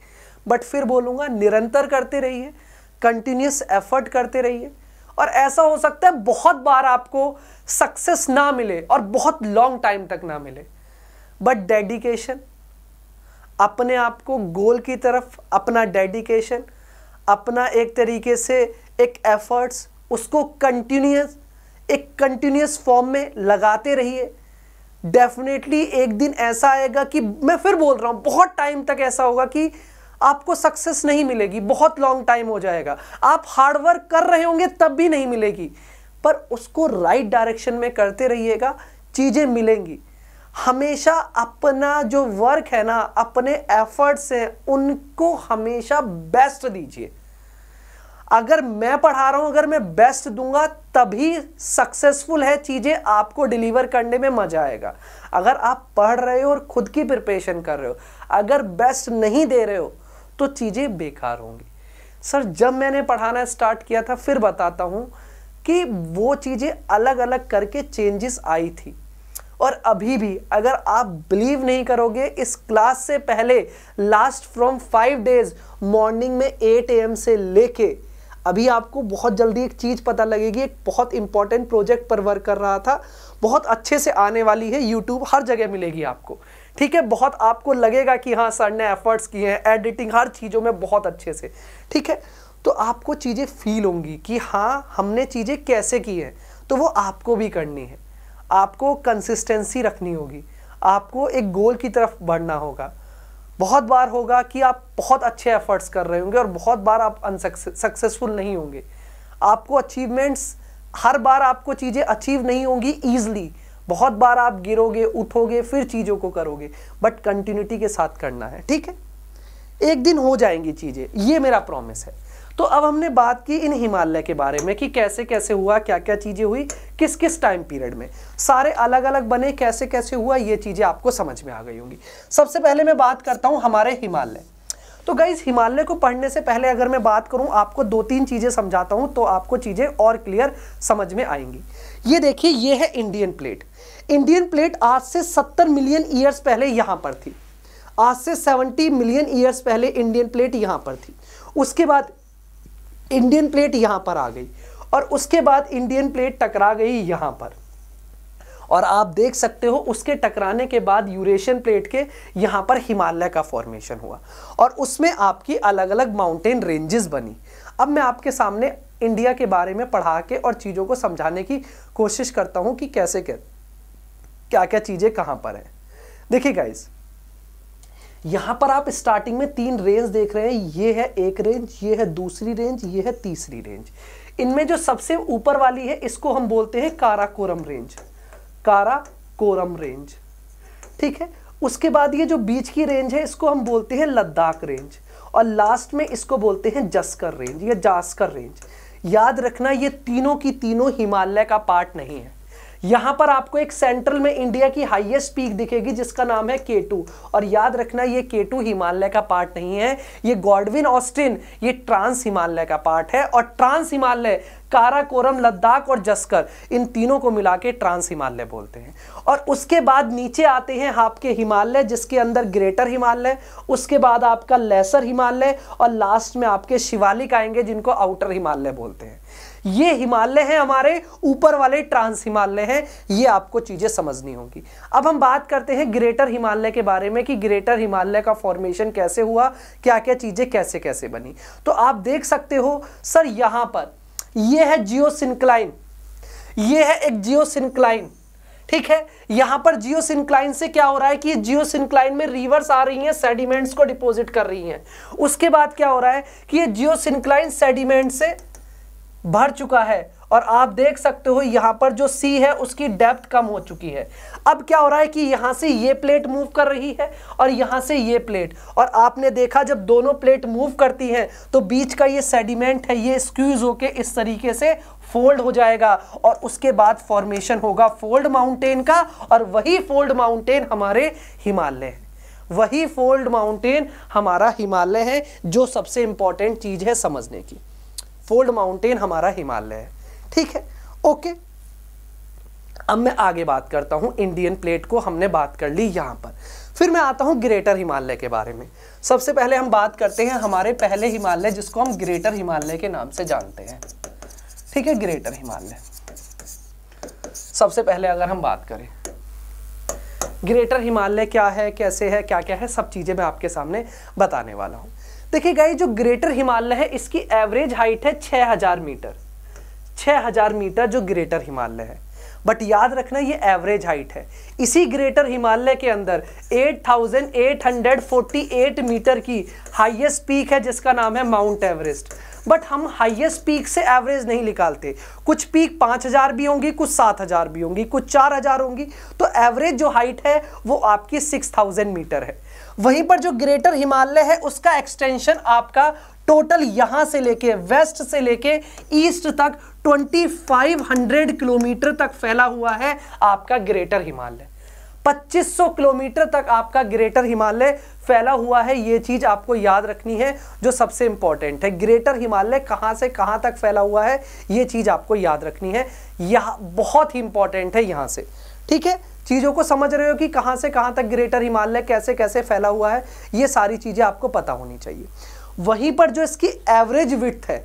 बट फिर बोलूँगा निरंतर करते रहिए कंटिन्यूस एफर्ट करते रहिए और ऐसा हो सकता है बहुत बार आपको सक्सेस ना मिले और बहुत लॉन्ग टाइम तक ना मिले बट डेडिकेशन अपने आप को गोल की तरफ अपना डेडिकेशन अपना एक तरीके से एक एफर्ट्स उसको कंटिन्यूस एक कंटिन्यूस फॉर्म में लगाते रहिए डेफिनेटली एक दिन ऐसा आएगा कि मैं फिर बोल रहा हूँ बहुत टाइम तक ऐसा होगा कि आपको सक्सेस नहीं मिलेगी बहुत लॉन्ग टाइम हो जाएगा आप हार्डवर्क कर रहे होंगे तब भी नहीं मिलेगी पर उसको राइट right डायरेक्शन में करते रहिएगा चीज़ें मिलेंगी हमेशा अपना जो वर्क है ना अपने एफर्ट्स हैं उनको हमेशा बेस्ट दीजिए अगर मैं पढ़ा रहा हूं अगर मैं बेस्ट दूंगा तभी सक्सेसफुल है चीज़ें आपको डिलीवर करने में मजा आएगा अगर आप पढ़ रहे हो और खुद की प्रिपरेशन कर रहे हो अगर बेस्ट नहीं दे रहे हो तो चीज़ें बेकार होंगी सर जब मैंने पढ़ाना स्टार्ट किया था फिर बताता हूँ कि वो चीज़ें अलग अलग करके चेंजेस आई थी और अभी भी अगर आप बिलीव नहीं करोगे इस क्लास से पहले last from five days morning में एट ए से लेके अभी आपको बहुत जल्दी एक चीज़ पता लगेगी एक बहुत इंपॉर्टेंट प्रोजेक्ट पर वर्क कर रहा था बहुत अच्छे से आने वाली है यूट्यूब हर जगह मिलेगी आपको ठीक है बहुत आपको लगेगा कि हाँ सर ने एफर्ट्स किए हैं एडिटिंग हर चीज़ों में बहुत अच्छे से ठीक है तो आपको चीज़ें फील होंगी कि हाँ हमने चीज़ें कैसे की हैं तो वो आपको भी करनी है आपको कंसिस्टेंसी रखनी होगी आपको एक गोल की तरफ बढ़ना होगा बहुत बार होगा कि आप बहुत अच्छे एफर्ट्स कर रहे होंगे और बहुत बार आप अनसक्सेसफुल नहीं होंगे आपको अचीवमेंट्स हर बार आपको चीज़ें अचीव नहीं होंगी ईजली बहुत बार आप गिरोगे उठोगे फिर चीज़ों को करोगे बट कंटिन्यूटी के साथ करना है ठीक है एक दिन हो जाएंगी चीज़ें ये मेरा प्रॉमिस है तो अब हमने बात की इन हिमालय के बारे में कि कैसे कैसे हुआ क्या क्या चीज़ें हुई किस किस टाइम पीरियड में सारे अलग अलग बने कैसे कैसे हुआ ये चीज़ें आपको समझ में आ गई होंगी सबसे पहले मैं बात करता हूं हमारे हिमालय तो गई हिमालय को पढ़ने से पहले अगर मैं बात करूं आपको दो तीन चीज़ें समझाता हूं तो आपको चीज़ें और क्लियर समझ में आएंगी ये देखिए ये है इंडियन प्लेट इंडियन प्लेट आज से 70 मिलियन ईयर्स पहले यहां पर थी आज से 70 मिलियन ईयर्स पहले इंडियन प्लेट यहां पर थी उसके बाद इंडियन प्लेट यहाँ पर आ गई और उसके बाद इंडियन प्लेट टकरा गई यहाँ पर और आप देख सकते हो उसके टकराने के बाद यूरेशियन प्लेट के यहाँ पर हिमालय का फॉर्मेशन हुआ और उसमें आपकी अलग अलग माउंटेन रेंजेस बनी अब मैं आपके सामने इंडिया के बारे में पढ़ा के और चीज़ों को समझाने की कोशिश करता हूँ कि कैसे क्या क्या क्या चीज़ें कहाँ पर हैं देखिए गाइज़ यहां पर आप स्टार्टिंग में तीन रेंज देख रहे हैं ये है एक रेंज ये है दूसरी रेंज ये है तीसरी रेंज इनमें जो सबसे ऊपर वाली है इसको हम बोलते हैं काराकोरम रेंज काराकोरम रेंज ठीक है उसके बाद ये जो बीच की रेंज है इसको हम बोलते हैं लद्दाख रेंज और लास्ट में इसको बोलते हैं जस्कर रेंज या जास्कर रेंज याद रखना ये तीनों की तीनों हिमालय का पार्ट नहीं है यहां पर आपको एक सेंट्रल में इंडिया की हाईएस्ट पीक दिखेगी जिसका नाम है केटू और याद रखना ये केटू हिमालय का पार्ट नहीं है ये गॉडविन ऑस्टिन ये ट्रांस हिमालय का पार्ट है और ट्रांस हिमालय काराकोरम लद्दाख और जस्कर इन तीनों को मिला के ट्रांस हिमालय बोलते हैं और उसके बाद नीचे आते हैं आपके हिमालय जिसके अंदर ग्रेटर हिमालय उसके बाद आपका लेसर हिमालय और लास्ट में आपके शिवालिक आएंगे जिनको आउटर हिमालय बोलते हैं ये हिमालय है हमारे ऊपर वाले ट्रांस हिमालय हैं ये आपको चीज़ें समझनी होगी अब हम बात करते हैं ग्रेटर हिमालय के बारे में कि ग्रेटर हिमालय का फॉर्मेशन कैसे हुआ क्या क्या चीज़ें कैसे कैसे बनी तो आप देख सकते हो सर यहां पर यह है जियोसिनक्लाइन ये है एक जियोसिनक्लाइन ठीक है यहां पर जियो सिंक्लाइन से क्या हो रहा है कि जियो सिंक्लाइन में रिवर्स आ रही हैं सेडिमेंट्स को डिपॉजिट कर रही हैं उसके बाद क्या हो रहा है कि ये सिंक्लाइन सेडिमेंट से भर चुका है और आप देख सकते हो यहाँ पर जो सी है उसकी डेप्थ कम हो चुकी है अब क्या हो रहा है कि यहाँ से ये प्लेट मूव कर रही है और यहाँ से ये प्लेट और आपने देखा जब दोनों प्लेट मूव करती हैं तो बीच का ये सेडिमेंट है ये स्क्यूज होके इस तरीके से फोल्ड हो जाएगा और उसके बाद फॉर्मेशन होगा फोल्ड माउंटेन का और वही फोल्ड माउंटेन हमारे हिमालय वही फोल्ड माउंटेन हमारा हिमालय है जो सबसे इंपॉर्टेंट चीज़ है समझने की फोल्ड माउंटेन हमारा हिमालय है ठीक है ओके अब मैं आगे बात करता हूं इंडियन प्लेट को हमने बात कर ली यहां पर फिर मैं आता हूं ग्रेटर हिमालय के बारे में सबसे पहले हम बात करते हैं हमारे पहले हिमालय जिसको हम ग्रेटर हिमालय के नाम से जानते हैं ठीक है ग्रेटर हिमालय सबसे पहले अगर हम बात करें ग्रेटर हिमालय क्या है कैसे है क्या क्या है सब चीज़ें मैं आपके सामने बताने वाला हूं देखिए गाइस जो ग्रेटर हिमालय है इसकी एवरेज हाइट है 6000 मीटर 6000 मीटर जो ग्रेटर हिमालय है बट याद रखना ये एवरेज हाइट है इसी ग्रेटर हिमालय के अंदर 8848 मीटर की हाईएस्ट पीक है जिसका नाम है माउंट एवरेस्ट बट हम हाईएस्ट पीक से एवरेज नहीं निकालते कुछ पीक 5000 भी होंगी कुछ 7000 भी होंगी कुछ 4000 होंगी तो एवरेज जो हाइट है वो आपकी 6000 मीटर है वहीं पर जो ग्रेटर हिमालय है उसका एक्सटेंशन आपका टोटल यहां से लेके वेस्ट से लेके ईस्ट तक 2500 किलोमीटर तक फैला हुआ है आपका ग्रेटर हिमालय 2500 किलोमीटर तक आपका ग्रेटर हिमालय फैला हुआ है ये चीज़ आपको याद रखनी है जो सबसे इंपॉर्टेंट है ग्रेटर हिमालय कहाँ से कहाँ तक फैला हुआ है ये चीज़ आपको याद रखनी है यह बहुत ही इंपॉर्टेंट है यहाँ से ठीक है चीज़ों को समझ रहे हो कि कहाँ से कहाँ तक ग्रेटर हिमालय कैसे कैसे फैला हुआ है ये सारी चीज़ें आपको पता होनी चाहिए वहीं पर जो इसकी एवरेज विथ है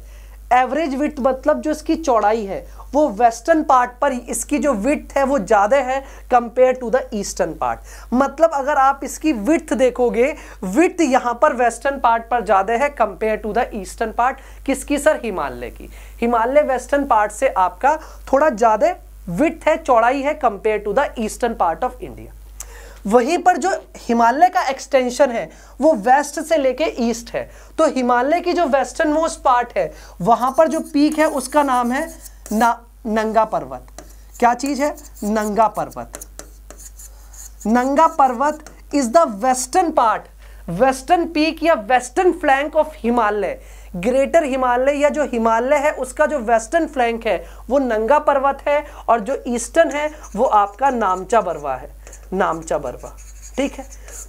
एवरेज विथ मतलब जो इसकी चौड़ाई है वो वेस्टर्न पार्ट पर इसकी जो विथ है वो ज़्यादा है compare to the eastern part मतलब अगर आप इसकी विथ देखोगे विथ यहाँ पर वेस्टर्न पार्ट पर ज़्यादा है compare to the eastern part किसकी सर हिमालय की हिमालय वेस्टर्न पार्ट से आपका थोड़ा ज़्यादा विथ है चौड़ाई है compare to the eastern part of India वहीं पर जो हिमालय का एक्सटेंशन है वो वेस्ट से लेके ईस्ट है तो हिमालय की जो वेस्टर्न मोस्ट पार्ट है वहां पर जो पीक है उसका नाम है ना नंगा पर्वत क्या चीज है नंगा Parbat Nanga Parbat is the western part western peak या western flank of Himalaya greater Himalaya या जो हिमालय है उसका जो वेस्टर्न फ्लैंक है वो नंगा पर्वत है और जो ईस्टर्न है वो आपका नामचा बरवा है नामचा बरवा ठीक है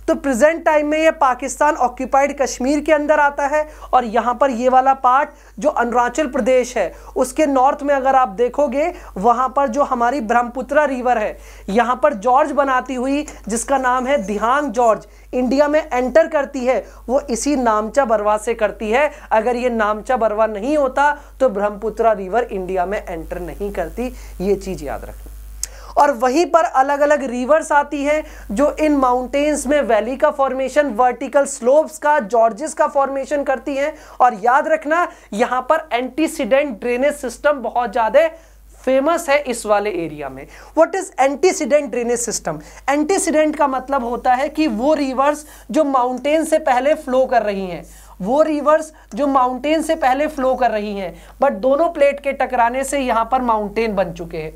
तो प्रेजेंट टाइम में ये पाकिस्तान ऑक्यूपाइड कश्मीर के अंदर आता है और यहाँ पर ये वाला पार्ट जो अरुणाचल प्रदेश है उसके नॉर्थ में अगर आप देखोगे वहाँ पर जो हमारी ब्रह्मपुत्रा रिवर है यहाँ पर जॉर्ज बनाती हुई जिसका नाम है दिहांग जॉर्ज इंडिया में एंटर करती है वो इसी नामचा बरवा से करती है अगर ये नामचा बरवा नहीं होता तो ब्रह्मपुत्रा रिवर इंडिया में एंटर नहीं करती ये चीज़ याद रखना और वहीं पर अलग अलग रिवर्स आती है जो इन माउंटेन्स में वैली का फॉर्मेशन वर्टिकल स्लोप्स का जॉर्जिस का फॉर्मेशन करती हैं और याद रखना यहां पर एंटीसीडेंट ड्रेनेज सिस्टम बहुत ज़्यादा फेमस है इस वाले एरिया में what is antecedent drainage system antecedent का मतलब होता है कि वो रिवर्स जो माउंटेन से पहले फ्लो कर रही हैं वो रिवर्स जो माउंटेन से पहले फ्लो कर रही हैं बट दोनों प्लेट के टकराने से यहाँ पर माउंटेन बन चुके हैं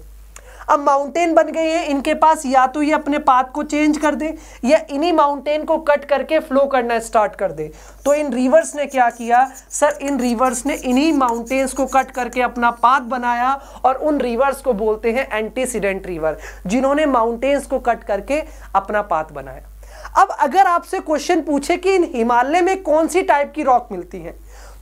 अब माउंटेन बन गए हैं इनके पास या तो ये अपने पाथ को चेंज कर दे या इन्हीं माउंटेन को कट करके फ्लो करना स्टार्ट कर दे तो इन रिवर्स ने क्या किया सर इन रिवर्स ने इन्हीं माउंटेन्स को कट करके अपना पाथ बनाया और उन रिवर्स को बोलते हैं एंटीसीडेंट रिवर जिन्होंने माउंटेन्स को कट करके अपना पाथ बनाया अब अगर आपसे क्वेश्चन पूछे कि इन हिमालय में कौन सी टाइप की रॉक मिलती है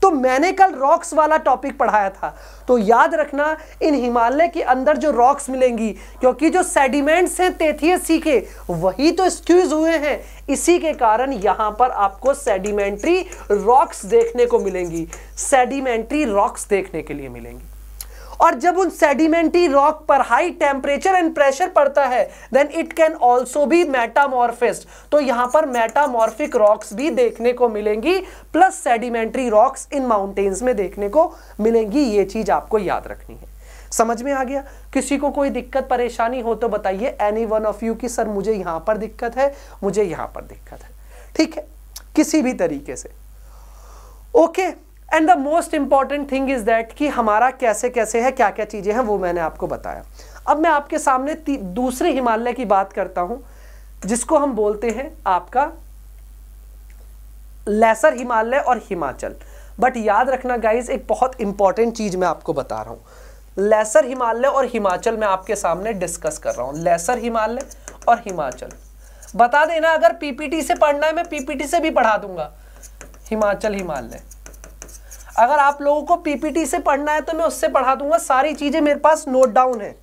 तो मैंने कल रॉक्स वाला टॉपिक पढ़ाया था तो याद रखना इन हिमालय के अंदर जो रॉक्स मिलेंगी क्योंकि जो सेडिमेंट्स हैं तेथियस सी के वही तो स्क्यूज हुए हैं इसी के कारण यहां पर आपको सेडिमेंट्री रॉक्स देखने को मिलेंगी सेडिमेंट्री रॉक्स देखने के लिए मिलेंगी और जब उन सेडिमेंटी रॉक पर हाई टेम्परेचर एंड प्रेशर पड़ता है देन इट कैन ऑल्सो भी मेटामॉर्फिस्ट तो यहां पर मेटामॉर्फिक रॉक्स भी देखने को मिलेंगी प्लस सेडिमेंट्री रॉक्स इन माउंटेन्स में देखने को मिलेंगी ये चीज आपको याद रखनी है समझ में आ गया किसी को कोई दिक्कत परेशानी हो तो बताइए एनी वन ऑफ यू की सर मुझे यहां पर दिक्कत है मुझे यहां पर दिक्कत है ठीक है किसी भी तरीके से okay okay. And the most important thing is that कि हमारा कैसे कैसे है क्या क्या चीज़ें हैं वो मैंने आपको बताया अब मैं आपके सामने दूसरे हिमालय की बात करता हूं जिसको हम बोलते हैं आपका लेसर हिमालय और हिमाचल बट याद रखना गाइज एक बहुत इंपॉर्टेंट चीज़ मैं आपको बता रहा हूँ लेसर हिमालय और हिमाचल मैं आपके सामने डिस्कस कर रहा हूँ लेसर हिमालय और हिमाचल बता देना अगर पीपीटी से पढ़ना है मैं पीपीटी से भी पढ़ा दूंगा हिमाचल हिमालय अगर आप लोगों को पीपीटी से पढ़ना है तो मैं उससे पढ़ा दूंगा सारी चीज़ें मेरे पास नोट डाउन है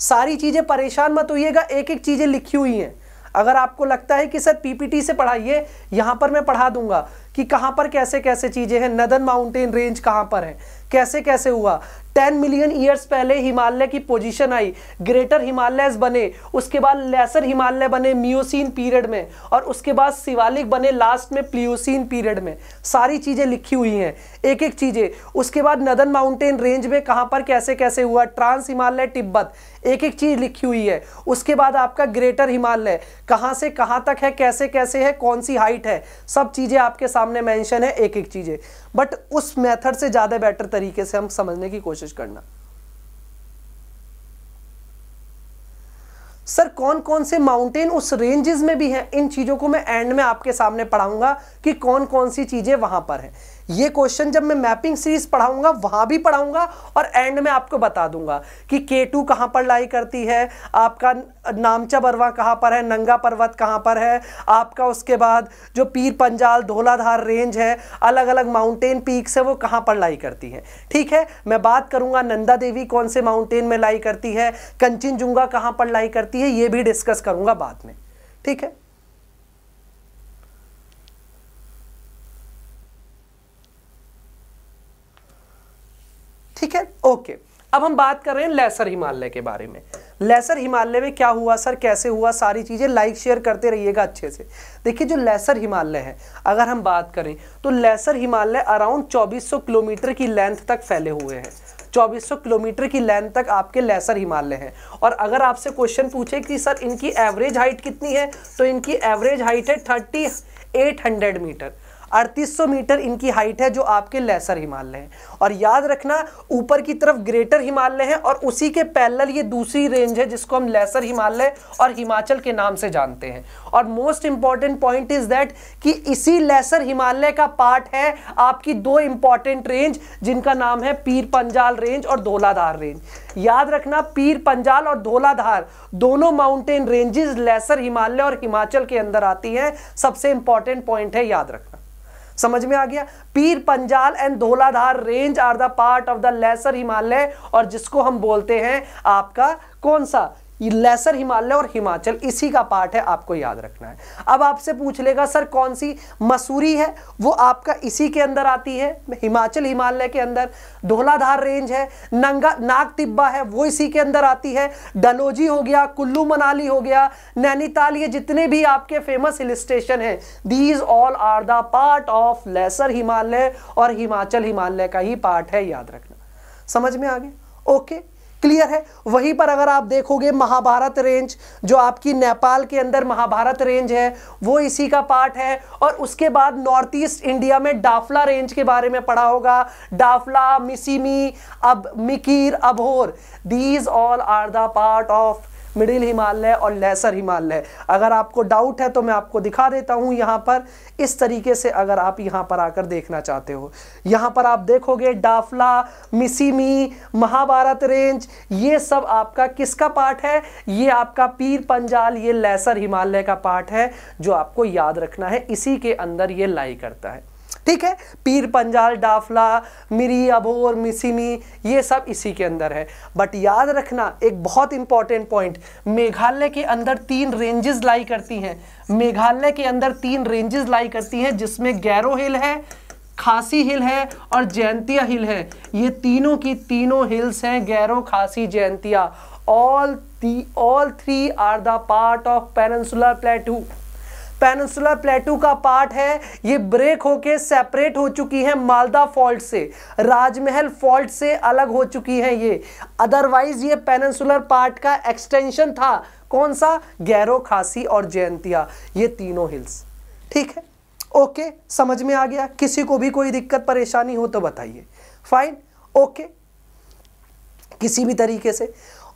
सारी चीज़ें परेशान मत होइएगा एक एक चीज़ें लिखी हुई हैं अगर आपको लगता है कि सर पीपीटी से पढ़ाइए यहां पर मैं पढ़ा दूंगा कि कहां पर कैसे कैसे चीज़ें हैं नदन माउंटेन रेंज कहां पर है कैसे कैसे हुआ टेन मिलियन ईयर्स पहले हिमालय की पोजीशन आई ग्रेटर हिमालयस बने उसके बाद लेसर हिमालय बने मियोसिन पीरियड में और उसके बाद शिवालिक बने लास्ट में प्लियोसिन पीरियड में सारी चीज़ें लिखी हुई हैं एक एक चीज़ें उसके बाद नदन माउंटेन रेंज में कहाँ पर कैसे कैसे हुआ ट्रांस हिमालय तिब्बत एक एक चीज़ लिखी हुई है उसके बाद आपका ग्रेटर हिमालय कहाँ से कहाँ तक है कैसे कैसे है कौन सी हाइट है सब चीज़ें आपके सामने मैंशन है एक एक चीज़ें बट उस मैथड से ज़्यादा बेटर तरीके से हम समझने की कोशिश कोशिश करना सर कौन कौन से माउंटेन उस रेंजेस में भी हैं इन चीजों को मैं एंड में आपके सामने पढ़ाऊंगा कि कौन कौन सी चीजें वहां पर हैं ये क्वेश्चन जब मैं मैपिंग सीरीज पढ़ाऊंगा वहां भी पढ़ाऊंगा और एंड में आपको बता दूंगा कि के टू कहाँ पर लाई करती है आपका नामचा बरवा कहाँ पर है नंगा पर्वत कहाँ पर है आपका उसके बाद जो पीर पंजाल धोलाधार रेंज है अलग अलग माउंटेन पीक्स है वो कहाँ पर लाई करती है ठीक है मैं बात करूंगा नंदा देवी कौन से माउंटेन में लाई करती है कंचनजुंगा कहाँ पर लाई करती है ये भी डिस्कस करूंगा बाद में ठीक है ठीक है ओके अब हम बात कर रहे हैं लेसर हिमालय के बारे में लेसर हिमालय में क्या हुआ सर कैसे हुआ सारी चीज़ें लाइक शेयर करते रहिएगा अच्छे से देखिए जो लेसर हिमालय है अगर हम बात करें तो लेसर हिमालय अराउंड 2400 किलोमीटर की लेंथ तक फैले हुए हैं 2400 किलोमीटर की लेंथ तक आपके लेसर हिमालय हैं और अगर आपसे क्वेश्चन पूछे कि सर इनकी एवरेज हाइट कितनी है तो इनकी एवरेज हाइट है थर्टी हंड्रेड मीटर 3800 मीटर इनकी हाइट है जो आपके लेसर हिमालय हैं और याद रखना ऊपर की तरफ ग्रेटर हिमालय है और उसी के पैरल ये दूसरी रेंज है जिसको हम लेसर हिमालय और हिमाचल के नाम से जानते हैं और most important point is that कि इसी लेसर हिमालय का पार्ट है आपकी दो इंपॉर्टेंट रेंज जिनका नाम है पीर पंजाल रेंज और धोलाधार रेंज याद रखना पीर पंजाल और धोलाधार दोनों माउंटेन रेंजेस लेसर हिमालय और हिमाचल के अंदर आती हैं सबसे इंपॉर्टेंट पॉइंट है याद रखना समझ में आ गया Pir Panjal and Dhauladhar range are the part of the lesser Himalaya और जिसको हम बोलते हैं आपका कौन सा लेसर हिमालय और हिमाचल इसी का पार्ट है आपको याद रखना है अब आपसे पूछ लेगा सर कौन सी मसूरी है वो आपका इसी के अंदर आती है हिमाचल हिमालय के अंदर धोलाधार रेंज है नंगा नाग तिब्बा है वो इसी के अंदर आती है डलोजी हो गया कुल्लू मनाली हो गया नैनीताल ये जितने भी आपके फेमस हिल स्टेशन है these all are the part of lesser Himalaya और हिमाचल हिमालय का ही पार्ट है याद रखना समझ में आ गया ओके okay. क्लियर है वहीं पर अगर आप देखोगे महाभारत रेंज जो आपकी नेपाल के अंदर महाभारत रेंज है वो इसी का पार्ट है और उसके बाद नॉर्थ ईस्ट इंडिया में डाफला रेंज के बारे में पढ़ा होगा डाफला मिसिमी अब Mikir Abor these all are the part of middle Himalaya और लेसर हिमालय अगर आपको डाउट है तो मैं आपको दिखा देता हूँ यहाँ पर इस तरीके से अगर आप यहाँ पर आकर देखना चाहते हो यहाँ पर आप देखोगे डाफला मिसीमी महाभारत रेंज ये सब आपका किसका पार्ट है ये आपका पीर पंजाल ये लेसर हिमालय का पार्ट है जो आपको याद रखना है इसी के अंदर ये लाई करता है ठीक है पीर पंजाल डाफला मिरी अबोर मिसिमी ये सब इसी के अंदर है बट याद रखना एक बहुत इंपॉर्टेंट पॉइंट मेघालय के अंदर तीन रेंजेस लाई करती हैं मेघालय के अंदर तीन रेंजेस लाई करती हैं जिसमें गैरो हिल है खासी हिल है और जयंतिया हिल है ये तीनों की तीनों हिल्स हैं Garo Khasi Jaintia all all three are the part of peninsular plateau peninsular plateau का पार्ट है ये ब्रेक होके सेपरेट हो चुकी है मालदा फॉल्ट से राजमहल फॉल्ट से अलग हो चुकी है ये अदरवाइज ये पेनसुलर पार्ट का एक्सटेंशन था कौन सा गैरो खासी और जयंतिया ये तीनों हिल्स ठीक है ओके समझ में आ गया किसी को भी कोई दिक्कत परेशानी हो तो बताइए फाइन ओके किसी भी तरीके से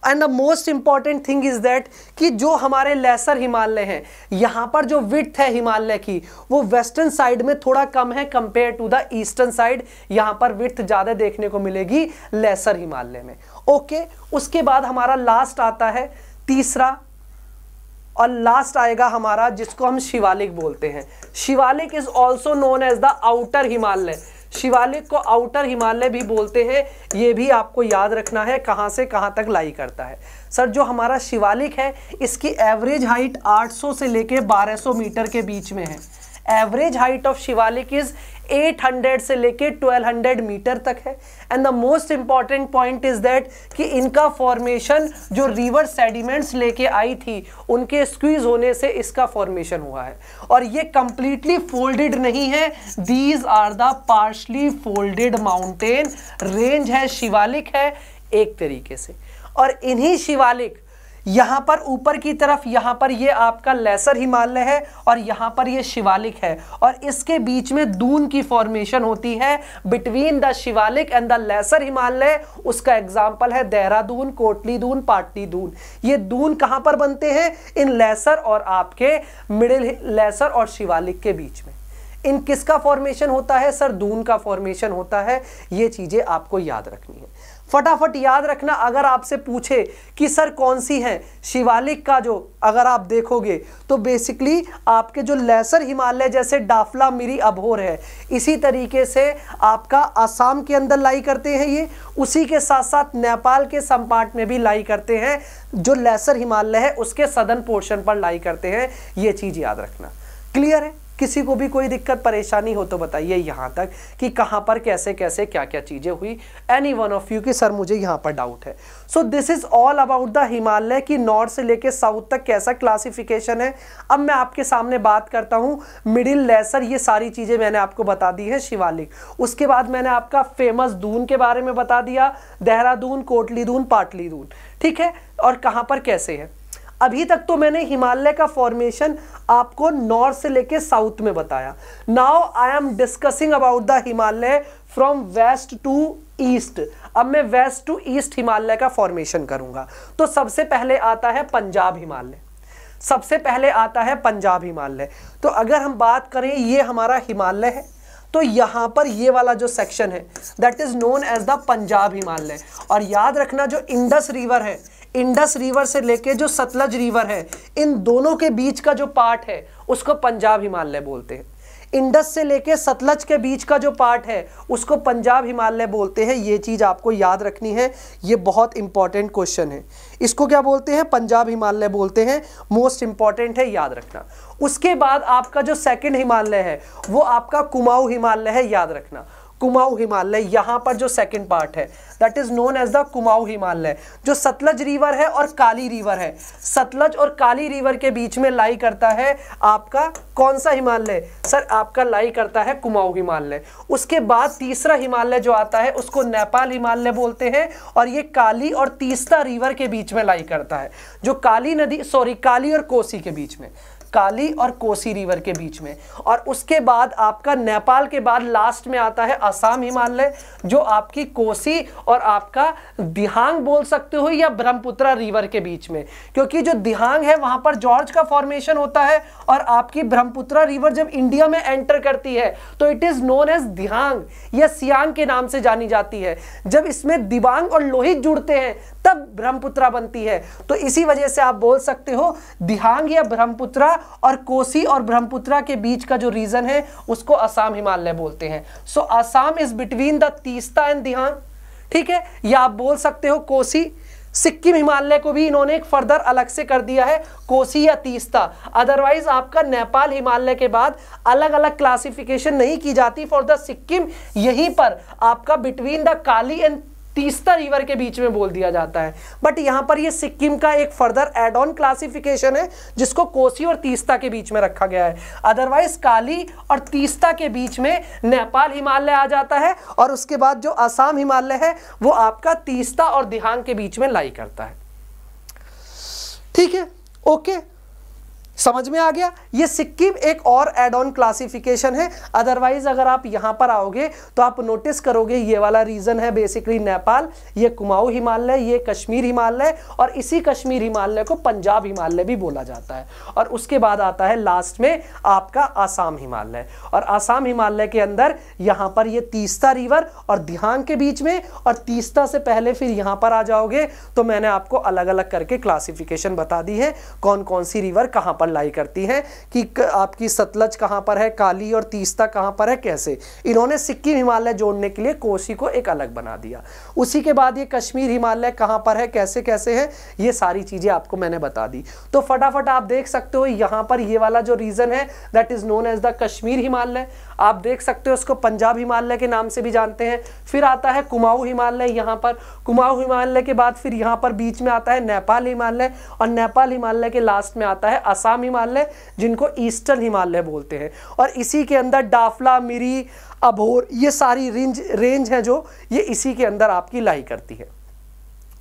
and the most important thing is that कि जो हमारे लेसर हिमालय हैं यहाँ पर जो विथ है हिमालय की वो वेस्टर्न साइड में थोड़ा कम है compare to the eastern side यहाँ पर विथ ज़्यादा देखने को मिलेगी लेसर हिमालय में ओके okay, उसके बाद हमारा लास्ट आता है तीसरा और लास्ट आएगा हमारा जिसको हम शिवालिक बोलते हैं Shivalik is also known as the outer Himalaya Shivalik को आउटर हिमालय भी बोलते हैं ये भी आपको याद रखना है कहाँ से कहाँ तक लाई करता है सर जो हमारा शिवालिक है इसकी एवरेज हाइट 800 से लेके 1200 मीटर के बीच में है average height of Shivalik is 800 से लेके 1200 मीटर तक है and the most important point is that कि इनका फॉर्मेशन जो रिवर सेडिमेंट्स लेके आई थी उनके स्क्वीज होने से इसका फॉर्मेशन हुआ है और ये कंप्लीटली फोल्डेड नहीं है these are the partially folded mountain range है शिवालिक है एक तरीके से और इन्हीं शिवालिक यहाँ पर ऊपर की तरफ यहाँ पर ये आपका लेसर हिमालय है और यहाँ पर ये शिवालिक है और इसके बीच में दून की फॉर्मेशन होती है between the Shivalik and the lesser Himalaya उसका एग्जाम्पल है देहरादून कोटली दून पाटली दून ये दून कहाँ पर बनते हैं इन लेसर और आपके मिडिल लेसर और शिवालिक के बीच में इन किसका फॉर्मेशन होता है सर दून का फॉर्मेशन होता है ये चीज़ें आपको याद रखनी है फटाफट याद रखना अगर आपसे पूछे कि सर कौन सी है शिवालिक का जो अगर आप देखोगे तो बेसिकली आपके जो लेसर हिमालय जैसे डाफला मिरी अभोर है इसी तरीके से आपका आसाम के अंदर लाई करते हैं ये उसी के साथ साथ नेपाल के संपाट में भी लाई करते हैं जो लेसर हिमालय है उसके सदन पोर्शन पर लाई करते हैं ये चीज़ याद रखना क्लियर है किसी को भी कोई दिक्कत परेशानी हो तो बताइए यहाँ तक कि कहाँ पर कैसे कैसे क्या क्या चीज़ें हुई एनी वन ऑफ यू कि सर मुझे यहाँ पर डाउट है so this is all about the Himalaya कि नॉर्थ से लेके साउथ तक कैसा क्लासिफिकेशन है अब मैं आपके सामने बात करता हूँ मिडिल लेसर ये सारी चीज़ें मैंने आपको बता दी है शिवालिक उसके बाद मैंने आपका फेमस दून के बारे में बता दिया देहरादून कोटली दून पाटली दून ठीक है और कहाँ पर कैसे है अभी तक तो मैंने हिमालय का फॉर्मेशन आपको नॉर्थ से लेके साउथ में बताया now I am discussing about the Himalaya from west to east अब मैं वेस्ट टू ईस्ट हिमालय का फॉर्मेशन करूंगा तो सबसे पहले आता है पंजाब हिमालय सबसे पहले आता है पंजाब हिमालय तो अगर हम बात करें ये हमारा हिमालय है तो यहां पर ये वाला जो सेक्शन है that is known as the Punjab Himalaya और याद रखना जो इंडस रिवर है इंडस रिवर से लेके जो सतलज रिवर है इन दोनों के बीच का जो पार्ट है उसको पंजाब हिमालय बोलते हैं इंडस से लेके सतलज के बीच का जो पार्ट है उसको पंजाब हिमालय बोलते हैं ये चीज़ आपको याद रखनी है ये बहुत इंपॉर्टेंट क्वेश्चन है इसको क्या बोलते हैं पंजाब हिमालय बोलते हैं मोस्ट इंपॉर्टेंट है याद रखना उसके बाद आपका जो सेकेंड हिमालय है वो आपका कुमाऊ हिमालय है याद रखना कुमाऊ हिमालय यहाँ पर जो सेकेंड पार्ट है that is known as the Kumaon Himalaya जो सतलज रिवर है और काली रिवर है सतलज और काली रिवर के बीच में लाई करता है आपका कौन सा हिमालय सर आपका लाई करता है कुमाऊ हिमालय उसके बाद तीसरा हिमालय जो आता है उसको नेपाल हिमालय बोलते हैं और ये काली और तीसरा रिवर के बीच में लाई करता है जो काली नदी सॉरी काली और कोसी के बीच में काली और कोसी रिवर के बीच में और उसके बाद आपका नेपाल के बाद लास्ट में आता है असम हिमालय जो आपकी कोसी और आपका दिहांग बोल सकते हो या ब्रह्मपुत्रा रिवर के बीच में क्योंकि जो दिहांग है वहां पर जॉर्ज का फॉर्मेशन होता है और आपकी ब्रह्मपुत्रा रिवर जब इंडिया में एंटर करती है तो it is known as Dihang या सियांग के नाम से जानी जाती है जब इसमें दिबांग और लोहित जुड़ते हैं तब ब्रह्मपुत्रा बनती है तो इसी वजह से आप बोल सकते हो दिहांग या ब्रह्मपुत्रा और कोसी और ब्रह्मपुत्रा के बीच का जो रीजन है उसको असम हिमालय बोलते हैं so Assam is between the Teesta and Dihang ठीक है या आप बोल सकते हो कोसी सिक्किम हिमालय को भी इन्होंने एक फर्दर अलग से कर दिया है कोसी या तीस्ता अदरवाइज आपका नेपाल हिमालय के बाद अलग अलग क्लासिफिकेशन नहीं की जाती फॉर द सिक्किम यहीं पर आपका between the Kali and Teesta river के बीच में बोल दिया जाता है बट यहां पर ये सिक्किम का एक फर्दर एड ऑन क्लासिफिकेशन है जिसको कोसी और तीस्ता के बीच में रखा गया है अदरवाइज काली और तीस्ता के बीच में नेपाल हिमालय आ जाता है और उसके बाद जो आसाम हिमालय है वो आपका तीस्ता और दिहांग के बीच में लाई करता है ठीक है ओके समझ में आ गया ये सिक्किम एक और एड ऑन क्लासिफिकेशन है अदरवाइज अगर आप यहाँ पर आओगे तो आप नोटिस करोगे ये वाला रीजन है बेसिकली नेपाल ये कुमाऊ हिमालय ये कश्मीर हिमालय और इसी कश्मीर हिमालय को पंजाब हिमालय भी बोला जाता है और उसके बाद आता है लास्ट में आपका आसाम हिमालय और आसाम हिमालय के अंदर यहाँ पर ये तीसता रिवर और ध्यान के बीच में और तीसता से पहले फिर यहाँ पर आ जाओगे तो मैंने आपको अलग अलग करके क्लासिफिकेशन बता दी है कौन कौन सी रिवर कहाँ पर लाई करती है कि आपकी सतलज कहाँ पर है काली और तीस्ता कहाँ पर है कैसे इन्होंने सिक्किम हिमालय जोड़ने के लिए कोसी को एक अलग बना दिया उसी के बाद ये कश्मीर हिमालय कहाँ पर है कैसे कैसे है ये सारी चीज़ें आपको मैंने बता दी तो फटाफट आप देख सकते हो यहाँ पर ये वाला जो रीज़न है that is known as the Kashmir Himalaya आप देख सकते हो उसको पंजाब हिमालय के नाम से भी जानते हैं फिर आता है कुमाऊ हिमालय यहाँ पर कुमाऊ हिमालय के बाद फिर यहाँ पर बीच में आता है नेपाल हिमालय और नेपाल हिमालय के लास्ट में आता है असम हिमालय जिनको ईस्टर्न हिमालय बोलते हैं और इसी के अंदर डाफला मिरी अभोर ये सारी रेंज रेंज हैं जो ये इसी के अंदर आपकी लाई करती है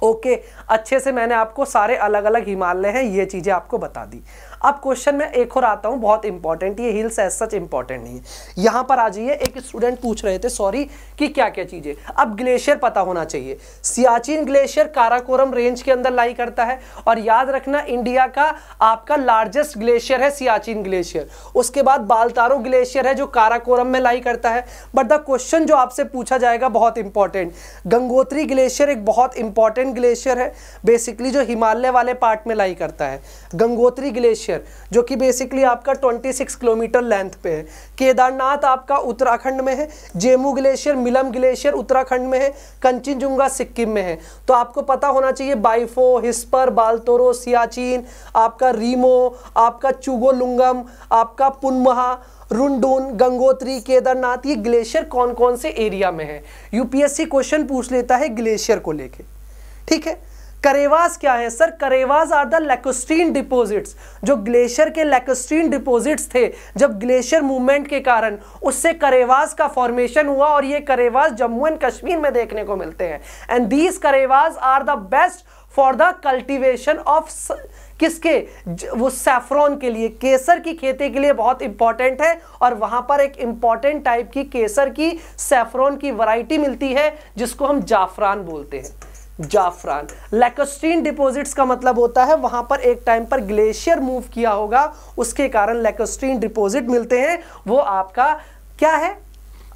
ओके अच्छे से मैंने आपको सारे अलग अलग हिमालय हैं ये चीज़ें आपको बता दी अब क्वेश्चन में एक और आता हूं बहुत इंपॉर्टेंट ये हिल्स एज सच इंपॉर्टेंट नहीं है यहां पर आ जाइए एक स्टूडेंट पूछ रहे थे सॉरी कि क्या क्या चीज़ें अब ग्लेशियर पता होना चाहिए सियाचिन ग्लेशियर काराकोरम रेंज के अंदर लाई करता है और याद रखना इंडिया का आपका लार्जेस्ट ग्लेशियर है सियाचिन ग्लेशियर उसके बाद बालतारो ग्लेशियर है जो काराकोरम में लाई करता है बट द क्वेश्चन जो आपसे पूछा जाएगा बहुत इंपॉर्टेंट गंगोत्री ग्लेशियर एक बहुत इंपॉर्टेंट ग्लेशियर है बेसिकली जो हिमालय वाले पार्ट में लाई करता है गंगोत्री ग्लेशियर ग्लेशियर जो कि बेसिकली आपका 26 किलोमीटर लेंथ पे है केदारनाथ आपका उत्तराखंड में है जेमू ग्लेशियर मिलम ग्लेशियर उत्तराखंड में है कंचनजुंगा सिक्किम में है तो आपको पता होना चाहिए बाइफो हिस्पर बालतोरो सियाचिन आपका रीमो आपका चुगोलुंगम आपका पुनमहा रुंडून गंगोत्री केदारनाथ ये ग्लेशियर कौन कौन से एरिया में है यूपीएससी क्वेश्चन पूछ लेता है ग्लेशियर को लेके ठीक है करेवास क्या है sir karewas are the lacustrine deposits जो ग्लेशियर के लेकोस्टीन डिपॉजिट्स थे जब ग्लेशियर मूवमेंट के कारण उससे करेवास का फॉर्मेशन हुआ और ये करेवास जम्मू एंड कश्मीर में देखने को मिलते हैं and these karewas are the best for the cultivation of किसके वो सेफ्रॉन के लिए केसर की खेती के लिए बहुत इंपॉर्टेंट है और वहाँ पर एक इम्पॉर्टेंट टाइप की केसर की सेफ्रॉन की वैरायटी मिलती है जिसको हम जाफरान बोलते हैं जाफरान लेकोस्टीन डिपॉजिट्स का मतलब होता है वहां पर एक टाइम पर ग्लेशियर मूव किया होगा उसके कारण लेकोस्टीन डिपॉजिट मिलते हैं वो आपका क्या है